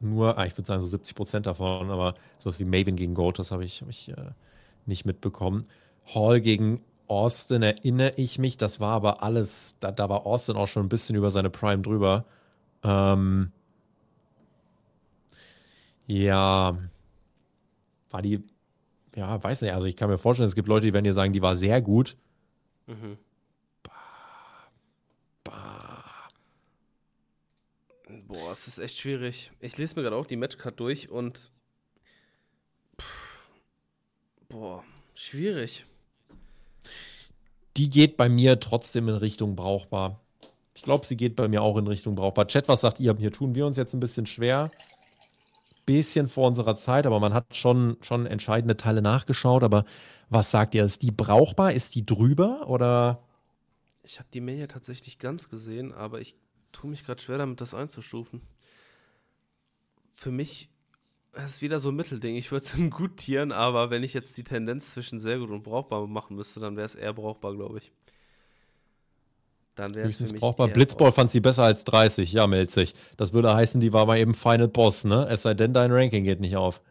nur, ah, ich würde sagen, so 70 Prozent davon, aber sowas wie Maven gegen Gold, das habe ich, hab ich äh, nicht mitbekommen. Hall gegen Austin erinnere ich mich, das war aber alles, da, da war Austin auch schon ein bisschen über seine Prime drüber. Ähm, ja, war die, ja, weiß nicht, also ich kann mir vorstellen, es gibt Leute, die werden dir sagen, die war sehr gut. Mhm. Boah, es ist echt schwierig. Ich lese mir gerade auch die Matchcard durch und. Pff, boah, schwierig. Die geht bei mir trotzdem in Richtung brauchbar. Ich glaube, sie geht bei mir auch in Richtung brauchbar. Chat, was sagt ihr? Hier tun wir uns jetzt ein bisschen schwer. Bisschen vor unserer Zeit, aber man hat schon, schon entscheidende Teile nachgeschaut. Aber was sagt ihr? Ist die brauchbar? Ist die drüber? Oder. Ich habe die Mail ja tatsächlich ganz gesehen, aber ich tue mich gerade schwer damit, das einzustufen. Für mich das ist wieder so ein Mittelding. Ich würde es im Gut tieren, aber wenn ich jetzt die Tendenz zwischen sehr gut und brauchbar machen müsste, dann wäre es eher brauchbar, glaube ich. Dann wäre es für mich brauchbar. Blitzball fand sie besser als 30, ja, melzig. Das würde heißen, die war mal eben Final Boss, ne? Es sei denn, dein Ranking geht nicht auf.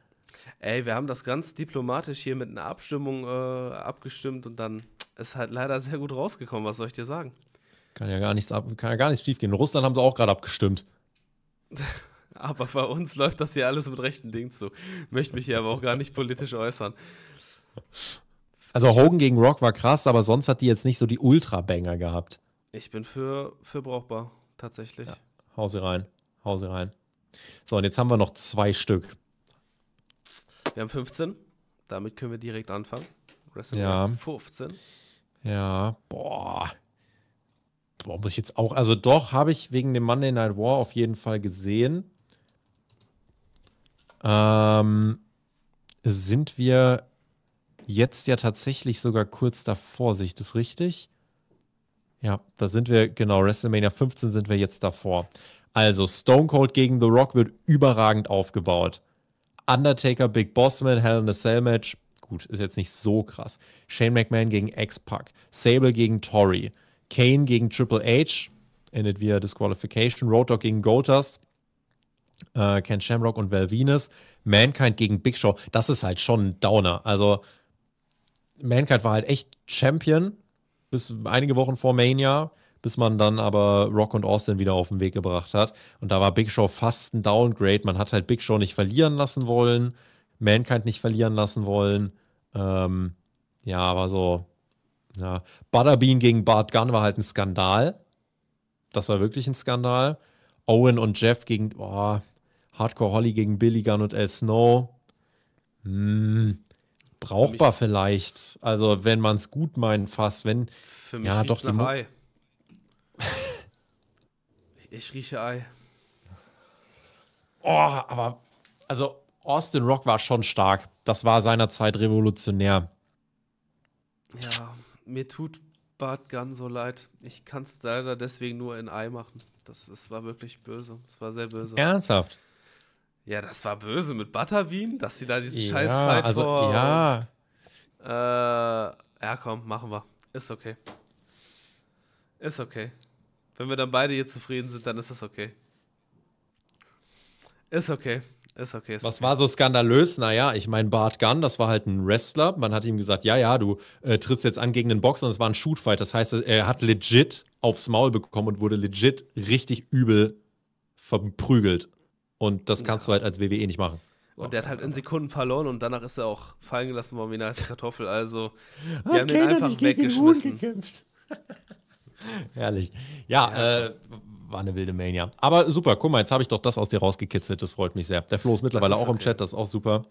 Ey, wir haben das ganz diplomatisch hier mit einer Abstimmung äh, abgestimmt und dann ist halt leider sehr gut rausgekommen, was soll ich dir sagen? Kann ja gar nichts ab, kann ja gar nichts schief In Russland haben sie auch gerade abgestimmt. aber bei uns läuft das hier alles mit rechten Dingen zu. Möchte mich hier aber auch gar nicht politisch äußern. Also Hogan gegen Rock war krass, aber sonst hat die jetzt nicht so die Ultra-Banger gehabt. Ich bin für, für brauchbar, tatsächlich. Ja, hau sie rein, hau sie rein. So, und jetzt haben wir noch zwei Stück. Wir haben 15. Damit können wir direkt anfangen. Wrestling ja. 15. Ja, boah boah, muss ich jetzt auch, also doch, habe ich wegen dem Monday Night War auf jeden Fall gesehen. Ähm, sind wir jetzt ja tatsächlich sogar kurz davor, sehe ich das richtig? Ja, da sind wir, genau, WrestleMania 15 sind wir jetzt davor. Also Stone Cold gegen The Rock wird überragend aufgebaut. Undertaker, Big Bossman, Hell in a Cell Match, gut, ist jetzt nicht so krass. Shane McMahon gegen X-Pac, Sable gegen Tori, Kane gegen Triple H endet via Disqualification. Road Dogg gegen Gotas. Äh, Ken Shamrock und Valvinus. Mankind gegen Big Show. Das ist halt schon ein Downer. Also, Mankind war halt echt Champion bis einige Wochen vor Mania, bis man dann aber Rock und Austin wieder auf den Weg gebracht hat. Und da war Big Show fast ein Downgrade. Man hat halt Big Show nicht verlieren lassen wollen, Mankind nicht verlieren lassen wollen. Ähm, ja, aber so, ja, Butterbean gegen Bart Gunn war halt ein Skandal. Das war wirklich ein Skandal. Owen und Jeff gegen oh, Hardcore Holly gegen Billy Gunn und El Snow. Hm, brauchbar vielleicht. Also, wenn man es gut meint, fast. Wenn, Für mich ja, doch nach Ei. ich, ich rieche Ei. Oh, aber also Austin Rock war schon stark. Das war seinerzeit revolutionär. Ja mir tut Bart Gunn so leid. Ich kann es leider deswegen nur in Ei machen. Das, das war wirklich böse. Das war sehr böse. Ernsthaft? Ja, das war böse mit Butterwien, dass sie da diesen ja, scheiß Fight also, vor. Ja. äh, ja, komm, machen wir. Ist okay. Ist okay. Wenn wir dann beide hier zufrieden sind, dann ist das okay. Ist okay. Ist okay. Ist Was okay. war so skandalös? Naja, ich meine, Bart Gunn, das war halt ein Wrestler. Man hat ihm gesagt, ja, ja, du äh, trittst jetzt an gegen den Boxer und es war ein Shootfight. Das heißt, er hat legit aufs Maul bekommen und wurde legit richtig übel verprügelt. Und das kannst ja. du halt als WWE nicht machen. Und wow. der hat halt in Sekunden verloren und danach ist er auch fallen gelassen worden wie eine heiße Kartoffel. Also, die okay, haben ihn einfach weggeschmissen. Herrlich. Ja, ja. Äh, war eine wilde Mania. Aber super, guck mal, jetzt habe ich doch das aus dir rausgekitzelt. Das freut mich sehr. Der Flo ist mittlerweile ist auch okay. im Chat, das ist auch super.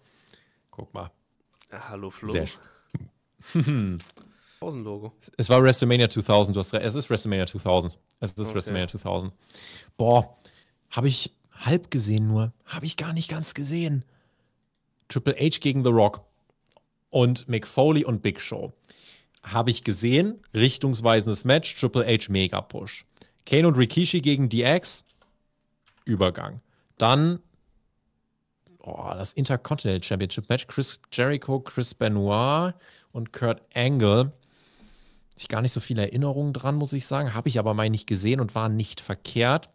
Guck mal. Ja, hallo Flo. Sehr schön. 1000 Logo. Es war WrestleMania 2000. Du hast, es ist WrestleMania 2000. Es ist okay. WrestleMania 2000. Boah, habe ich halb gesehen nur. Habe ich gar nicht ganz gesehen. Triple H gegen The Rock und Mick Foley und Big Show. Habe ich gesehen. Richtungsweisendes Match. Triple H Mega Push. Kane und Rikishi gegen DX, Übergang. Dann oh, das Intercontinental Championship Match, Chris Jericho, Chris Benoit und Kurt Angle. Ich gar nicht so viele Erinnerungen dran, muss ich sagen. Habe ich aber mal nicht gesehen und war nicht verkehrt.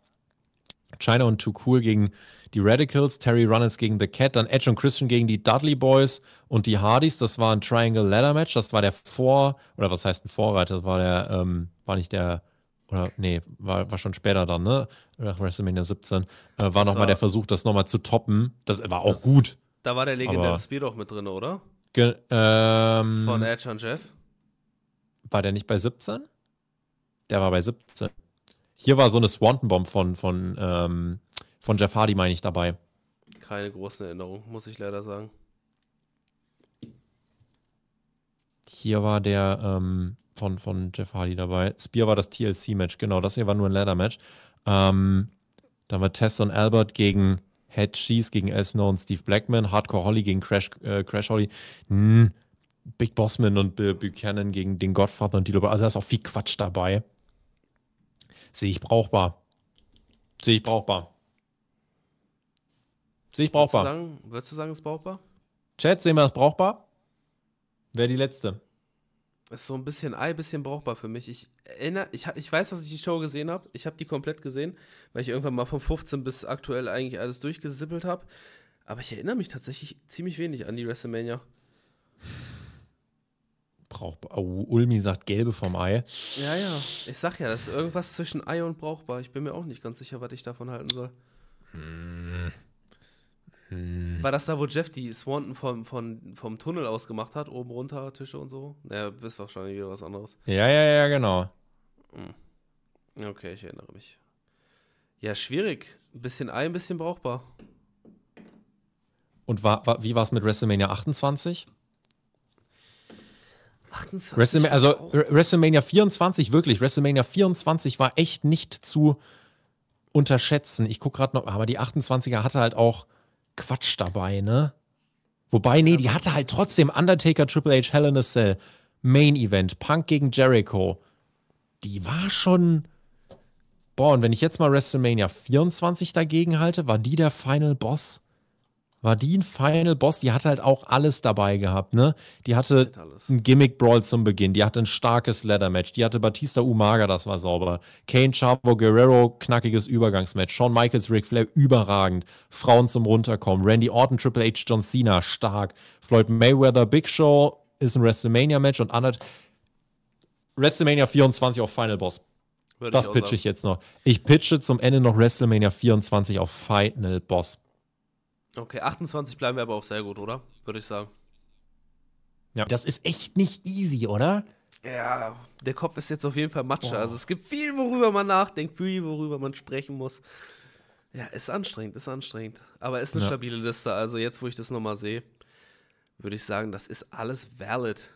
China und Too Cool gegen die Radicals, Terry Runnels gegen The Cat, dann Edge und Christian gegen die Dudley Boys und die Hardys. Das war ein Triangle Ladder Match. Das war der Vor- oder was heißt ein Vorreiter? Das war der ähm, war nicht der oder nee, war, war schon später dann, ne? Nach WrestleMania 17, äh, war nochmal der Versuch, das nochmal zu toppen. Das war auch das, gut. Da war der legendäre Spear doch mit drin, oder? Ähm, Von Edge und Jeff. War der nicht bei 17? Der war bei 17. Hier war so eine Swanton Bomb von, von, ähm, von Jeff Hardy, meine ich, dabei. Keine großen Erinnerungen, muss ich leider sagen. Hier war der, ähm, von, von Jeff Hardy dabei. Spear war das TLC-Match, genau. Das hier war nur ein Ladder-Match. Ähm, dann war Tess und Albert gegen Head Cheese, gegen El Snow und Steve Blackman. Hardcore Holly gegen Crash, äh, Crash Holly. Hm. Big Bossman und Bill Buchanan gegen den Godfather und die Dilo. Also da ist auch viel Quatsch dabei. Sehe ich brauchbar. Sehe ich brauchbar. Sehe ich brauchbar. Würdest du sagen, würdest du sagen ist brauchbar? Chat, sehen wir das brauchbar? Wer die letzte? Ist so ein bisschen Ei, bisschen brauchbar für mich. Ich erinnere, ich, ich weiß, dass ich die Show gesehen habe. Ich habe die komplett gesehen, weil ich irgendwann mal von 15 bis aktuell eigentlich alles durchgesippelt habe. Aber ich erinnere mich tatsächlich ziemlich wenig an die WrestleMania. Brauchbar. Oh, Ulmi sagt gelbe vom Ei. Ja, ja. Ich sag ja, das ist irgendwas zwischen Ei und brauchbar. Ich bin mir auch nicht ganz sicher, was ich davon halten soll. Hm. Hm. War das da, wo Jeff die Swanton vom, vom, vom Tunnel aus gemacht hat? Oben runter, Tische und so? Ja, bist wahrscheinlich wieder was anderes. Ja, ja, ja, genau. Hm. Okay, ich erinnere mich. Ja, schwierig. Ein bisschen Ei, ein bisschen brauchbar. Und war, war, wie war es mit WrestleMania 28? 28? WrestleMania, also WrestleMania 24, wirklich, WrestleMania 24 war echt nicht zu unterschätzen. Ich gucke gerade noch, aber die 28er hatte halt auch Quatsch dabei, ne? Wobei, nee, die hatte halt trotzdem Undertaker, Triple H, Hell in a Cell, Main Event, Punk gegen Jericho. Die war schon. Boah, und wenn ich jetzt mal WrestleMania 24 dagegen halte, war die der Final Boss? war die ein Final Boss, die hat halt auch alles dabei gehabt, ne? Die hatte ein Gimmick Brawl zum Beginn, die hatte ein starkes Leather Match, die hatte Batista Umaga, das war sauber. Kane Chavo Guerrero knackiges Übergangsmatch, Shawn Michaels Ric Flair überragend, Frauen zum runterkommen, Randy Orton Triple H John Cena stark, Floyd Mayweather Big Show ist ein WrestleMania Match und Anat WrestleMania 24 auf Final Boss. Würde das pitche ich jetzt noch. Ich pitche zum Ende noch WrestleMania 24 auf Final Boss. Okay, 28 bleiben wir aber auch sehr gut, oder? Würde ich sagen. Ja. Das ist echt nicht easy, oder? Ja, der Kopf ist jetzt auf jeden Fall Matsche. Oh. Also es gibt viel, worüber man nachdenkt, viel, worüber man sprechen muss. Ja, ist anstrengend, ist anstrengend. Aber ist eine ja. stabile Liste. Also jetzt, wo ich das nochmal sehe, würde ich sagen, das ist alles valid.